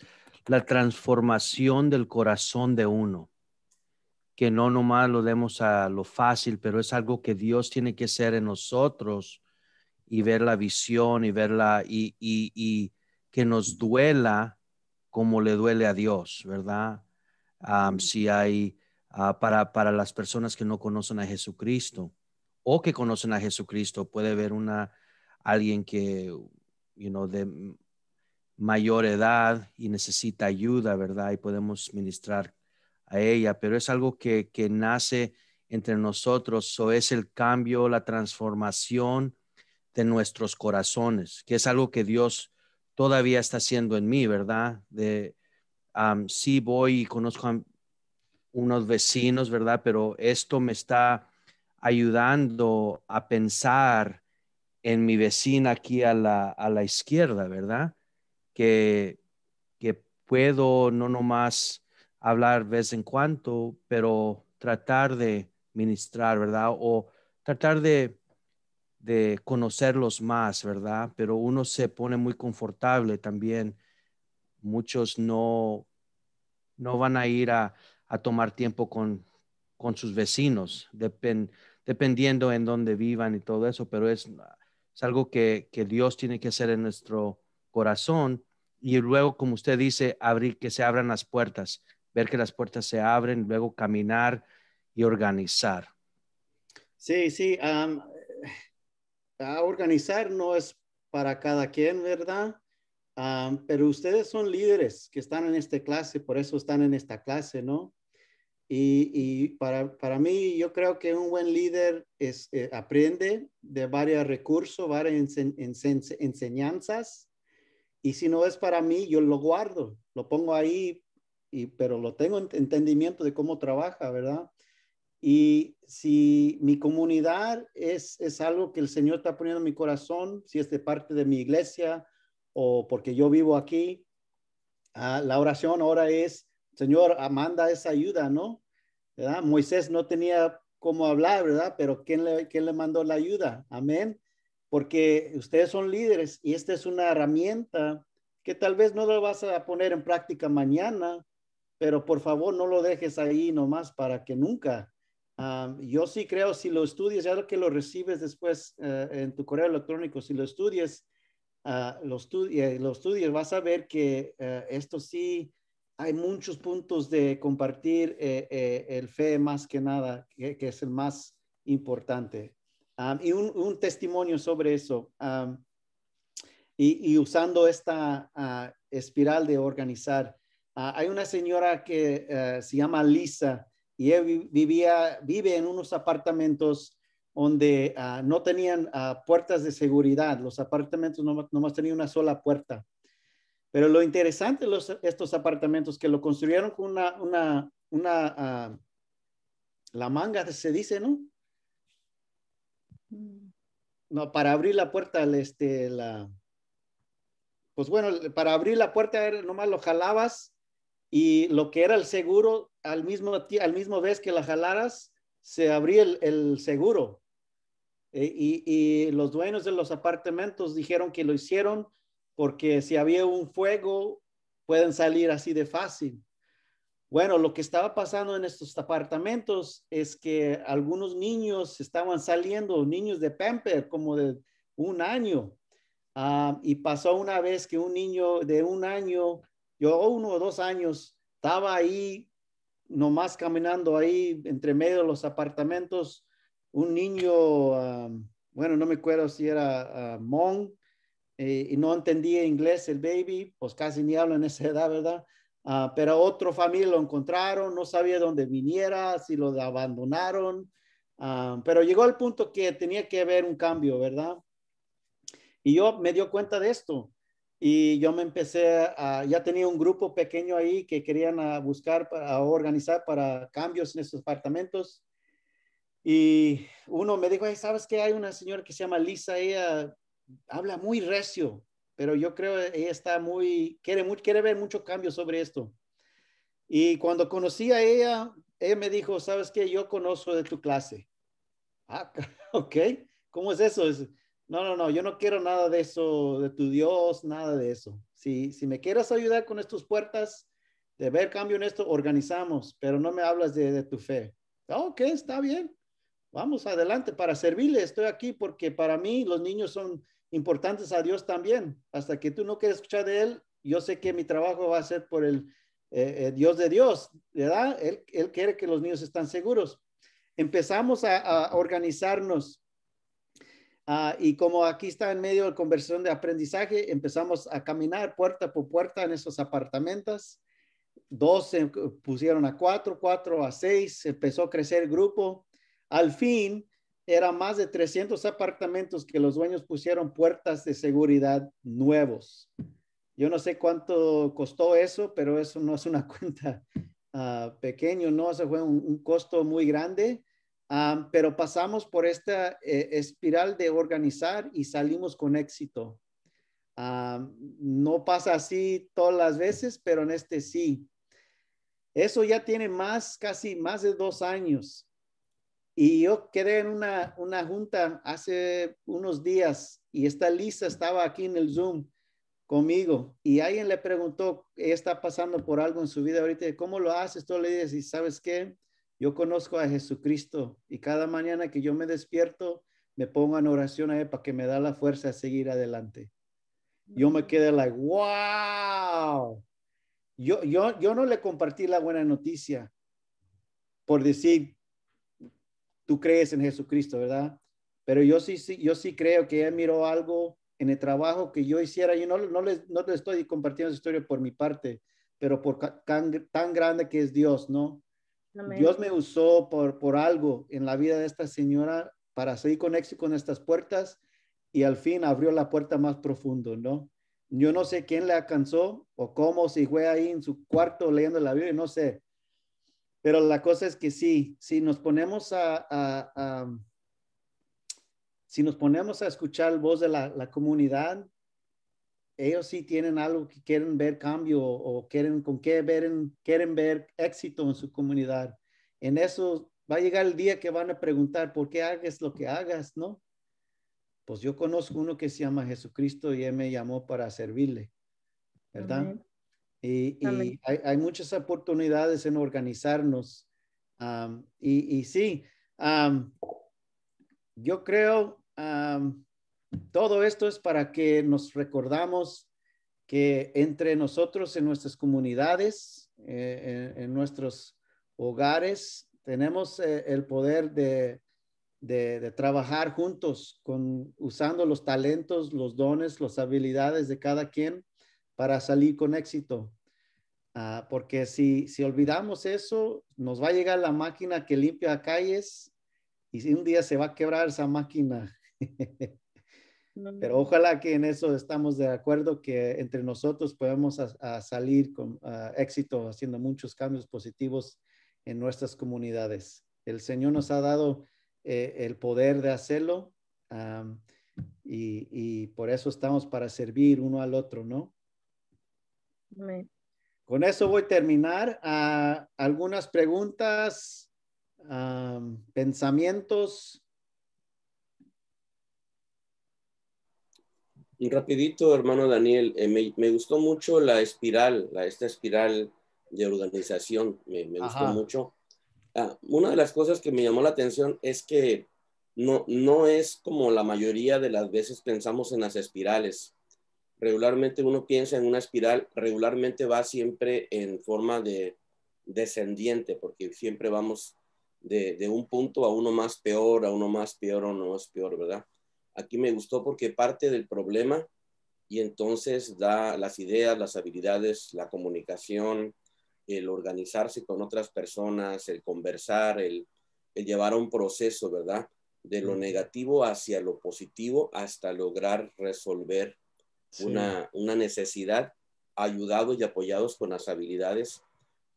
la transformación del corazón de uno, que no nomás lo demos a lo fácil, pero es algo que Dios tiene que ser en nosotros y ver la visión y verla y, y, y que nos duela como le duele a Dios, ¿verdad? si hay ah, para, para las personas que no conocen a Jesucristo o que conocen a Jesucristo. Puede haber una, alguien que, you know, de mayor edad y necesita ayuda, ¿verdad? Y podemos ministrar a ella, pero es algo que, que nace entre nosotros, o es el cambio, la transformación de nuestros corazones, que es algo que Dios todavía está haciendo en mí, ¿verdad? De, um, sí voy y conozco a unos vecinos, ¿verdad? Pero esto me está ayudando a pensar en mi vecina aquí a la, a la izquierda, ¿verdad? Que, que puedo no nomás hablar vez en cuando, pero tratar de ministrar, ¿verdad? O tratar de, de conocerlos más, ¿verdad? Pero uno se pone muy confortable también. Muchos no, no van a ir a, tomar tiempo con, con sus vecinos. Depende dependiendo en dónde vivan y todo eso, pero es, es algo que, Dios tiene que hacer en nuestro corazón y luego, como usted dice, abrir, que se abran las puertas, ver que las puertas se abren, luego caminar y organizar. Sí, sí, organizar no es para cada quien, ¿verdad? pero ustedes son líderes que están en esta clase, por eso están en esta clase, ¿no? Y, para, para, mí, yo creo que un buen líder es, eh, aprende de varios recursos, varias enseñanzas. Y si no es para mí, yo lo guardo, lo pongo ahí, y, pero lo tengo entendimiento de cómo trabaja, ¿verdad? Y si mi comunidad es, es algo que el Señor está poniendo en mi corazón, si es de parte de mi iglesia o porque yo vivo aquí, ah, la oración ahora es, Señor, ah, manda esa ayuda, ¿no? Moisés no tenía cómo hablar, ¿verdad? Pero ¿quién le, quién mandó la ayuda? Amén. Porque ustedes son líderes y esta es una herramienta que tal vez no lo vas a poner en práctica mañana, pero por favor no lo dejes ahí nomás para que nunca. yo sí creo, si lo estudias, ya lo que lo recibes después eh, en tu correo electrónico, si lo estudias, ah, lo, eh, lo estudias, vas a ver que eh, esto sí hay muchos puntos de compartir eh, eh, el fe más que nada, que, es el más importante. y un, testimonio sobre eso. y, usando esta ah, espiral de organizar, ah, hay una señora que eh, se llama Lisa y vivía, vive en unos apartamentos donde ah, no tenían puertas de seguridad. Los apartamentos no nomás tenían una sola puerta. Pero lo interesante de estos apartamentos que lo construyeron con una, una, una, ah, la manga se dice, ¿no? Mm. No, para abrir la puerta, este, la, pues bueno, para abrir la puerta nomás lo jalabas y lo que era el seguro, al mismo, al mismo vez que la jalaras, se abría el, seguro. Eh, y, y los dueños de los apartamentos dijeron que lo hicieron porque si había un fuego, pueden salir así de fácil. Bueno, lo que estaba pasando en estos apartamentos es que algunos niños estaban saliendo, niños de Pamper, como de un año. Ah, y pasó una vez que un niño de un año, yo uno o dos años, estaba ahí, nomás caminando ahí entre medio de los apartamentos, un niño, ah, bueno, no me acuerdo si era ah, Mon eh, y no entendía inglés el baby, pues casi ni habla en esa edad, ¿verdad? Ah, pero otra familia lo encontraron, no sabía dónde viniera, si lo abandonaron, ah, pero llegó al punto que tenía que haber un cambio, ¿verdad? Y yo me dio cuenta de esto y yo me empecé, a, ya tenía un grupo pequeño ahí que querían buscar, organizar para cambios en esos apartamentos. Y uno me dijo, ¿sabes que Hay una señora que se llama Lisa, ella habla muy recio, pero yo creo que ella está muy, quiere, quiere ver mucho cambio sobre esto. Y cuando conocí a ella, ella me dijo, ¿sabes qué? Yo conozco de tu clase. Ah, ok. ¿Cómo es eso? no, no, no, yo no quiero nada de eso, de tu Dios, nada de eso. Si, si me quieres ayudar con estas puertas, de ver cambio en esto, organizamos, pero no me hablas de, de tu fe. Ah, ok, está bien vamos adelante para servirle. Estoy aquí porque para mí los niños son importantes a Dios también. Hasta que tú no quieres escuchar de Él, yo sé que mi trabajo va a ser por el eh, eh, Dios de Dios, ¿verdad? Él, él, quiere que los niños están seguros. Empezamos a, organizarnos. Ah, y como aquí está en medio de conversión de aprendizaje, empezamos a caminar puerta por puerta en esos apartamentos. Dos se pusieron a cuatro, cuatro a seis, empezó a crecer el grupo al fin, eran más de 300 apartamentos que los dueños pusieron puertas de seguridad nuevos. Yo no sé cuánto costó eso, pero eso no es una cuenta ah, pequeño, pequeña, no, eso fue un, costo muy grande. Ah, pero pasamos por esta eh, espiral de organizar y salimos con éxito. Ah, no pasa así todas las veces, pero en este sí. Eso ya tiene más, casi más de dos años. Y yo quedé en una, una junta hace unos días y esta Lisa estaba aquí en el Zoom conmigo y alguien le preguntó, ella está pasando por algo en su vida ahorita, ¿cómo lo haces? Tú le dices, ¿y sabes qué? Yo conozco a Jesucristo y cada mañana que yo me despierto, me pongo en oración a Él para que me da la fuerza a seguir adelante. Yo me quedé like, wow. Yo, yo, yo no le compartí la buena noticia por decir, crees en Jesucristo, ¿verdad? Pero yo sí, sí, yo sí creo que él miró algo en el trabajo que yo hiciera. Yo no, no, les, no les estoy compartiendo su historia por mi parte, pero por tan, grande que es Dios, ¿no? Dios me usó por, por algo en la vida de esta señora para seguir con éxito con estas puertas y al fin abrió la puerta más profundo, ¿no? Yo no sé quién le alcanzó o cómo, si fue ahí en su cuarto leyendo la Biblia, no sé, pero la cosa es que sí, si nos ponemos a, escuchar la si nos ponemos a escuchar voz de la, comunidad, ellos sí tienen algo que quieren ver cambio o quieren con qué quieren ver éxito en su comunidad. En eso va a llegar el día que van a preguntar por qué hagas lo que hagas, ¿no? Pues yo conozco uno que se llama Jesucristo y él me llamó para servirle, ¿verdad? Y, hay, muchas oportunidades en organizarnos. y, sí, yo creo todo esto es para que nos recordamos que entre nosotros, en nuestras comunidades, eh, en, nuestros hogares, tenemos eh, el poder de, de, trabajar juntos con, usando los talentos, los dones, las habilidades de cada quien para salir con éxito. Ah, porque si, si olvidamos eso, nos va a llegar la máquina que limpia calles y un día se va a quebrar esa máquina. Pero ojalá que en eso estamos de acuerdo, que entre nosotros podemos salir con ah, éxito haciendo muchos cambios positivos en nuestras comunidades. El Señor nos ha dado eh, el poder de hacerlo y por eso estamos para servir uno al otro, ¿no? Con eso voy a terminar. Ah, algunas preguntas, ah, pensamientos. Y rapidito, hermano Daniel, eh, me, gustó mucho la espiral, esta espiral de organización, me, gustó mucho. Ah, una de las cosas que me llamó la atención es que no, no es como la mayoría de las veces pensamos en las espirales regularmente uno piensa en una espiral, regularmente va siempre en forma de descendiente, porque siempre vamos de, un punto a uno más peor, a uno más peor, a uno más peor, ¿verdad? Aquí me gustó porque parte del problema y entonces da las ideas, las habilidades, la comunicación, el organizarse con otras personas, el conversar, el, el llevar a un proceso, ¿verdad? De lo negativo hacia lo positivo hasta lograr resolver una, necesidad, ayudados y apoyados con las habilidades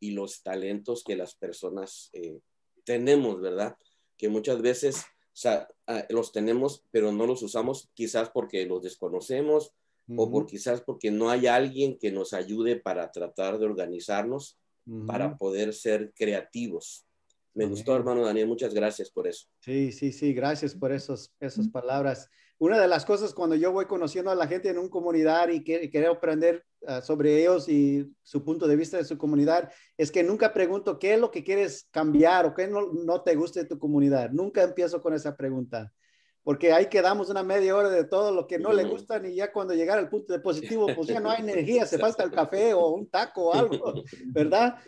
y los talentos que las personas eh, tenemos, ¿verdad? Que muchas veces ah, los tenemos, pero no los usamos quizás porque los desconocemos o por, quizás porque no hay alguien que nos ayude para tratar de organizarnos para poder ser creativos. Me gustó, hermano Daniel, muchas gracias por eso. Sí, sí, sí, gracias por esos, esas palabras una de las cosas cuando yo voy conociendo a la gente en una comunidad y quiero aprender ah, sobre ellos y su punto de vista de su comunidad, es que nunca pregunto qué es lo que quieres cambiar o qué no, te gusta de tu comunidad. Nunca empiezo con esa pregunta, porque ahí quedamos una media hora de todo lo que no le gusta y ya cuando llegar al punto de positivo, pues ya no hay energía, se falta el café o un taco o algo, ¿verdad?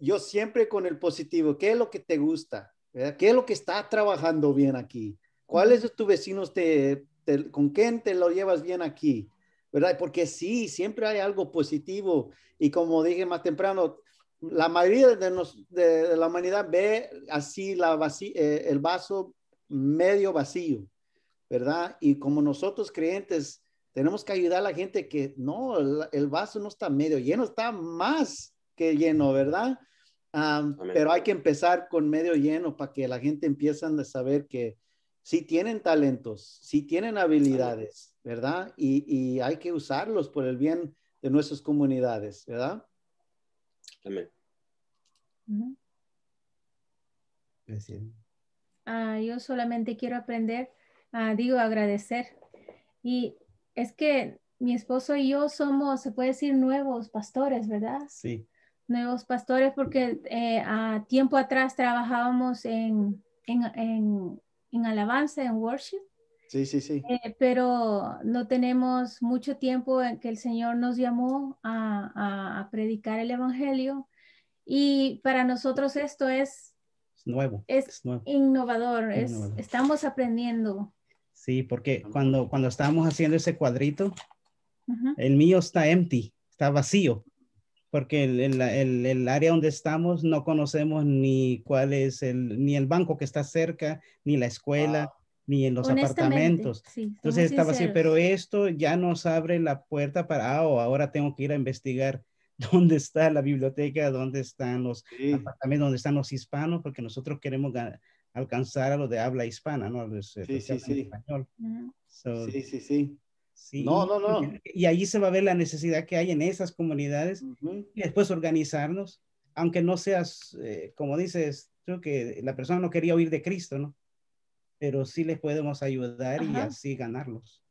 yo siempre con el positivo, ¿qué es lo que te gusta? ¿Qué es lo que está trabajando bien aquí? ¿Cuáles de tus vecinos te, con quién te lo llevas bien aquí? ¿Verdad? Porque sí, siempre hay algo positivo. Y como dije más temprano, la mayoría de, la humanidad ve así eh, el vaso medio vacío, ¿verdad? Y como nosotros creyentes tenemos que ayudar a la gente que no, el, vaso no está medio lleno, está más que lleno, ¿verdad? pero hay que empezar con medio lleno para que la gente empiece a saber que si tienen talentos, si tienen habilidades, ¿verdad? Y, y, hay que usarlos por el bien de nuestras comunidades, ¿verdad? Amén. Ah, yo solamente quiero aprender, a ah, digo, agradecer. Y es que mi esposo y yo somos, se puede decir, nuevos pastores, ¿verdad? Sí. Nuevos pastores porque eh, a tiempo atrás trabajábamos en en alabanza, en worship. Sí, sí, sí. Eh, pero no tenemos mucho tiempo en que el Señor nos llamó a, predicar el Evangelio y para nosotros esto es, nuevo. Es, innovador, estamos aprendiendo. Sí, porque cuando, cuando estábamos haciendo ese cuadrito, el mío está empty, está vacío porque el, el, el, área donde estamos no conocemos ni cuál es el, ni el banco que está cerca, ni la escuela, ni en los apartamentos. Entonces estaba así, pero esto ya nos abre la puerta para, ah, ahora tengo que ir a investigar dónde está la biblioteca, dónde están los apartamentos, dónde están los hispanos, porque nosotros queremos alcanzar a los de habla hispana, ¿no? Los, sí, sí, sí. Español. sí, sí, sí. No, no, Y ahí se va a ver la necesidad que hay en esas comunidades y después organizarnos, aunque no seas, eh, como dices, creo que la persona no quería oír de Cristo, ¿no? Pero sí les podemos ayudar y así ganarlos.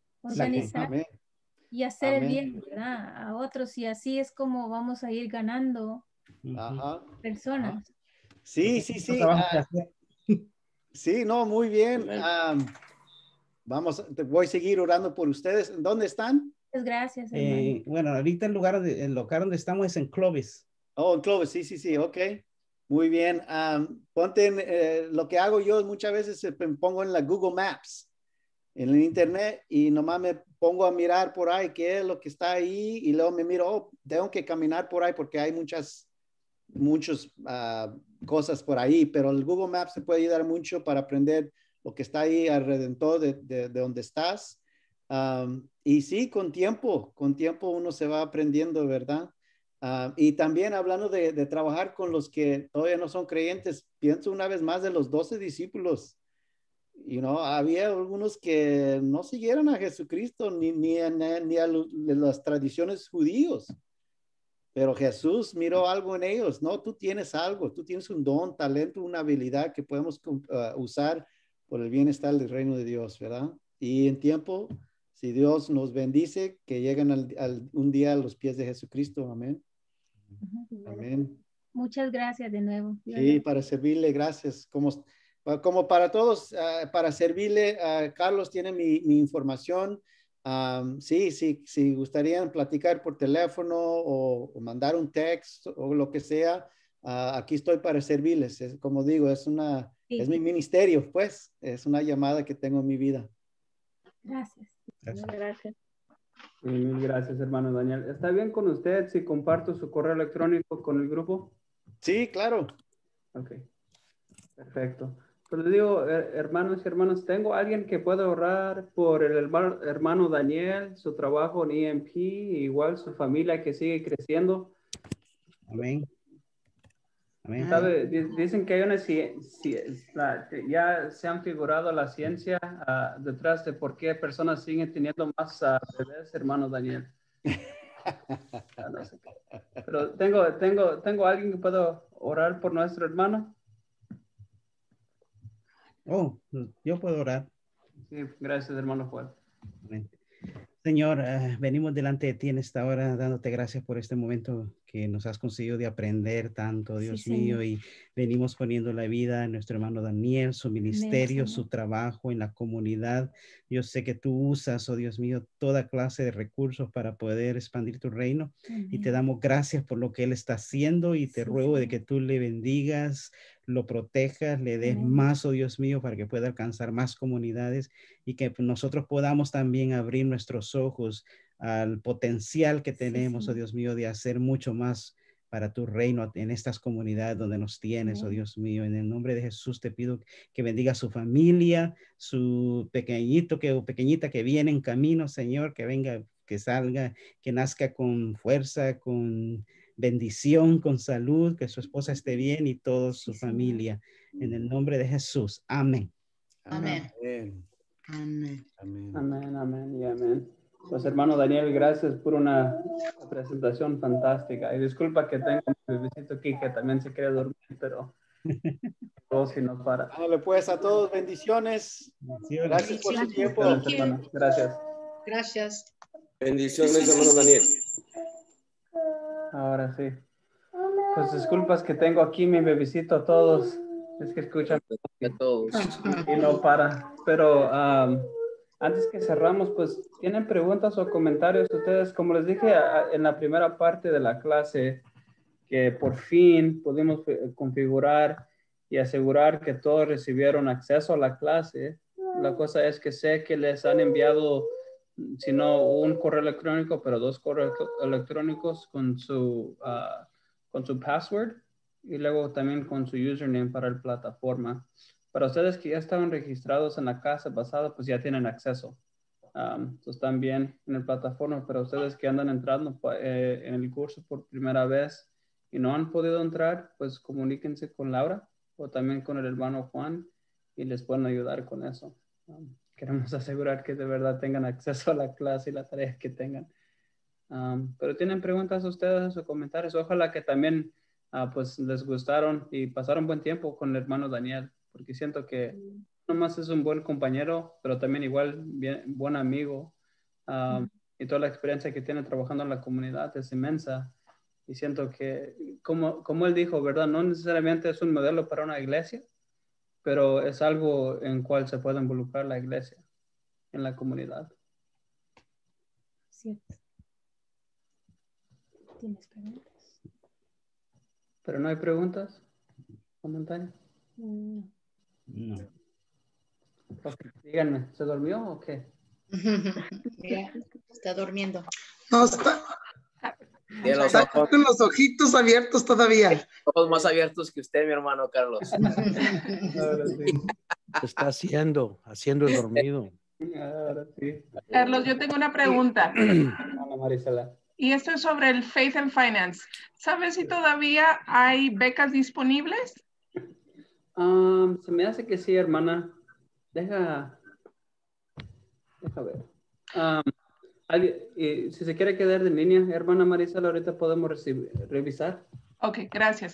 y hacer bien, A otros y así es como vamos a ir ganando personas. Sí, sí, sí. Ah, sí, no, muy bien. Vamos, voy a seguir orando por ustedes. ¿Dónde están? Muchas pues gracias. Eh, bueno, ahorita el lugar, de, donde estamos es en Clovis. Oh, en Clovis, sí, sí, sí, ok. Muy bien. ponte eh, lo que hago yo muchas veces me pongo en la Google Maps, en el internet, y nomás me pongo a mirar por ahí qué es lo que está ahí, y luego me miro, oh, tengo que caminar por ahí porque hay muchas, muchas ah, cosas por ahí, pero el Google Maps te puede ayudar mucho para aprender lo que está ahí alrededor de, de, de donde estás. y sí, con tiempo, con tiempo uno se va aprendiendo, ¿verdad? y también hablando de, de, trabajar con los que todavía no son creyentes, pienso una vez más de los doce discípulos. y no, había algunos que no siguieron a Jesucristo ni, ni, a, ni a las tradiciones judíos, pero Jesús miró algo en ellos, ¿no? Tú tienes algo, tú tienes un don, talento, una habilidad que podemos uh, usar por el bienestar del reino de Dios, ¿verdad? Y en tiempo, si Dios nos bendice, que lleguen al, un día a los pies de Jesucristo. Amén. Amén. Muchas gracias de nuevo. sí, para servirle, gracias. Como, como para todos, ah, para servirle, ah, Carlos tiene mi, información. sí, sí, si gustarían platicar por teléfono o, mandar un texto o lo que sea, ah, aquí estoy para servirles. como digo, es una es mi ministerio, pues. Es una llamada que tengo en mi vida. Gracias. Gracias. gracias. Mil gracias, hermano Daniel. ¿Está bien con usted si comparto su correo electrónico con el grupo? Sí, claro. Ok. Perfecto. Pero pues digo, eh, hermanos y hermanas, tengo alguien que pueda ahorrar por el hermano Daniel, su trabajo en EMP, igual su familia que sigue creciendo. Amén. Dicen que hay ya se han figurado la ciencia ah, detrás de por qué personas siguen teniendo más ah, bebés, hermano Daniel. Ah, Pero tengo, tengo, tengo alguien que puedo orar por nuestro hermano. Oh, pues, yo puedo orar. Sí, gracias, hermano Juan. Señor, venimos delante de ti en esta hora dándote gracias por este momento que nos has conseguido de aprender tanto, Dios mío, y venimos poniendo la vida en nuestro hermano Daniel, su ministerio, su trabajo en la comunidad. Yo sé que tú usas, oh Dios mío, toda clase de recursos para poder expandir tu reino y te damos gracias por lo que él está haciendo y te ruego de que tú le bendigas, lo protejas, le des más, oh Dios mío, para que pueda alcanzar más comunidades y que nosotros podamos también abrir nuestros ojos al potencial que tenemos, oh Dios mío, de hacer mucho más para tu reino en estas comunidades donde nos tienes, oh Dios mío. En el nombre de Jesús te pido que bendiga a su familia, su pequeñito que, o pequeñita que viene en camino, Señor, que venga, que salga, que nazca con fuerza, con bendición, con salud, que su esposa esté bien y toda su familia. En el nombre de Jesús. Amén. Amén. Amén. Amén. Amén. Amén. amén. Pues hermano Daniel, gracias por una presentación fantástica. Y disculpa que tengo mi bebé aquí que también se quiere dormir, pero si no para. Dale, pues a todos bendiciones. Gracias por su tiempo. Gracias. Gracias. Bendiciones, hermano Daniel. Ahora sí. Pues disculpas que tengo aquí mi bebecito a todos. Es que escuchan a todos. Y no para. Pero ah, antes que cerramos, pues, ¿tienen preguntas o comentarios ustedes? Como les dije en la primera parte de la clase, que por fin pudimos eh, configurar y asegurar que todos recibieron acceso a la clase. La cosa es que sé que les han enviado, si no un correo electrónico, pero dos correos electrónicos con su, ah, con su password y luego también con su username para la plataforma para ustedes que ya estaban registrados en la casa pasada, pues ya tienen acceso. están bien en la plataforma, pero ustedes que andan entrando pues, eh, en el curso por primera vez y no han podido entrar, pues comuníquense con Laura o también con el hermano Juan y les pueden ayudar con eso. queremos asegurar que de verdad tengan acceso a la clase y las tareas que tengan. pero tienen preguntas ustedes o comentarios. Ojalá que también ah, pues les gustaron y pasaron buen tiempo con el hermano Daniel porque siento que no más es un buen compañero, pero también igual buen amigo. y toda la experiencia que tiene trabajando en la comunidad es inmensa. Y siento que, como, como él dijo, ¿verdad? No necesariamente es un modelo para una iglesia, pero es algo en cual se puede involucrar la iglesia en la comunidad. Cierto. ¿Tienes preguntas? ¿Pero no hay preguntas? Mm, no. Díganme, ¿se durmió o qué? está durmiendo. No, está. Los los ojitos abiertos todavía. Todos más abiertos que usted, mi hermano Carlos. Ahora Está haciendo, haciendo el dormido. sí. Carlos, yo tengo una pregunta. Y esto es sobre el Faith and Finance. ¿Sabes si todavía hay becas disponibles? se me hace que sí, hermana. Deja, ver. Eh, si se quiere quedar de línea, hermana Marisa, ahorita podemos revisar. Ok, gracias.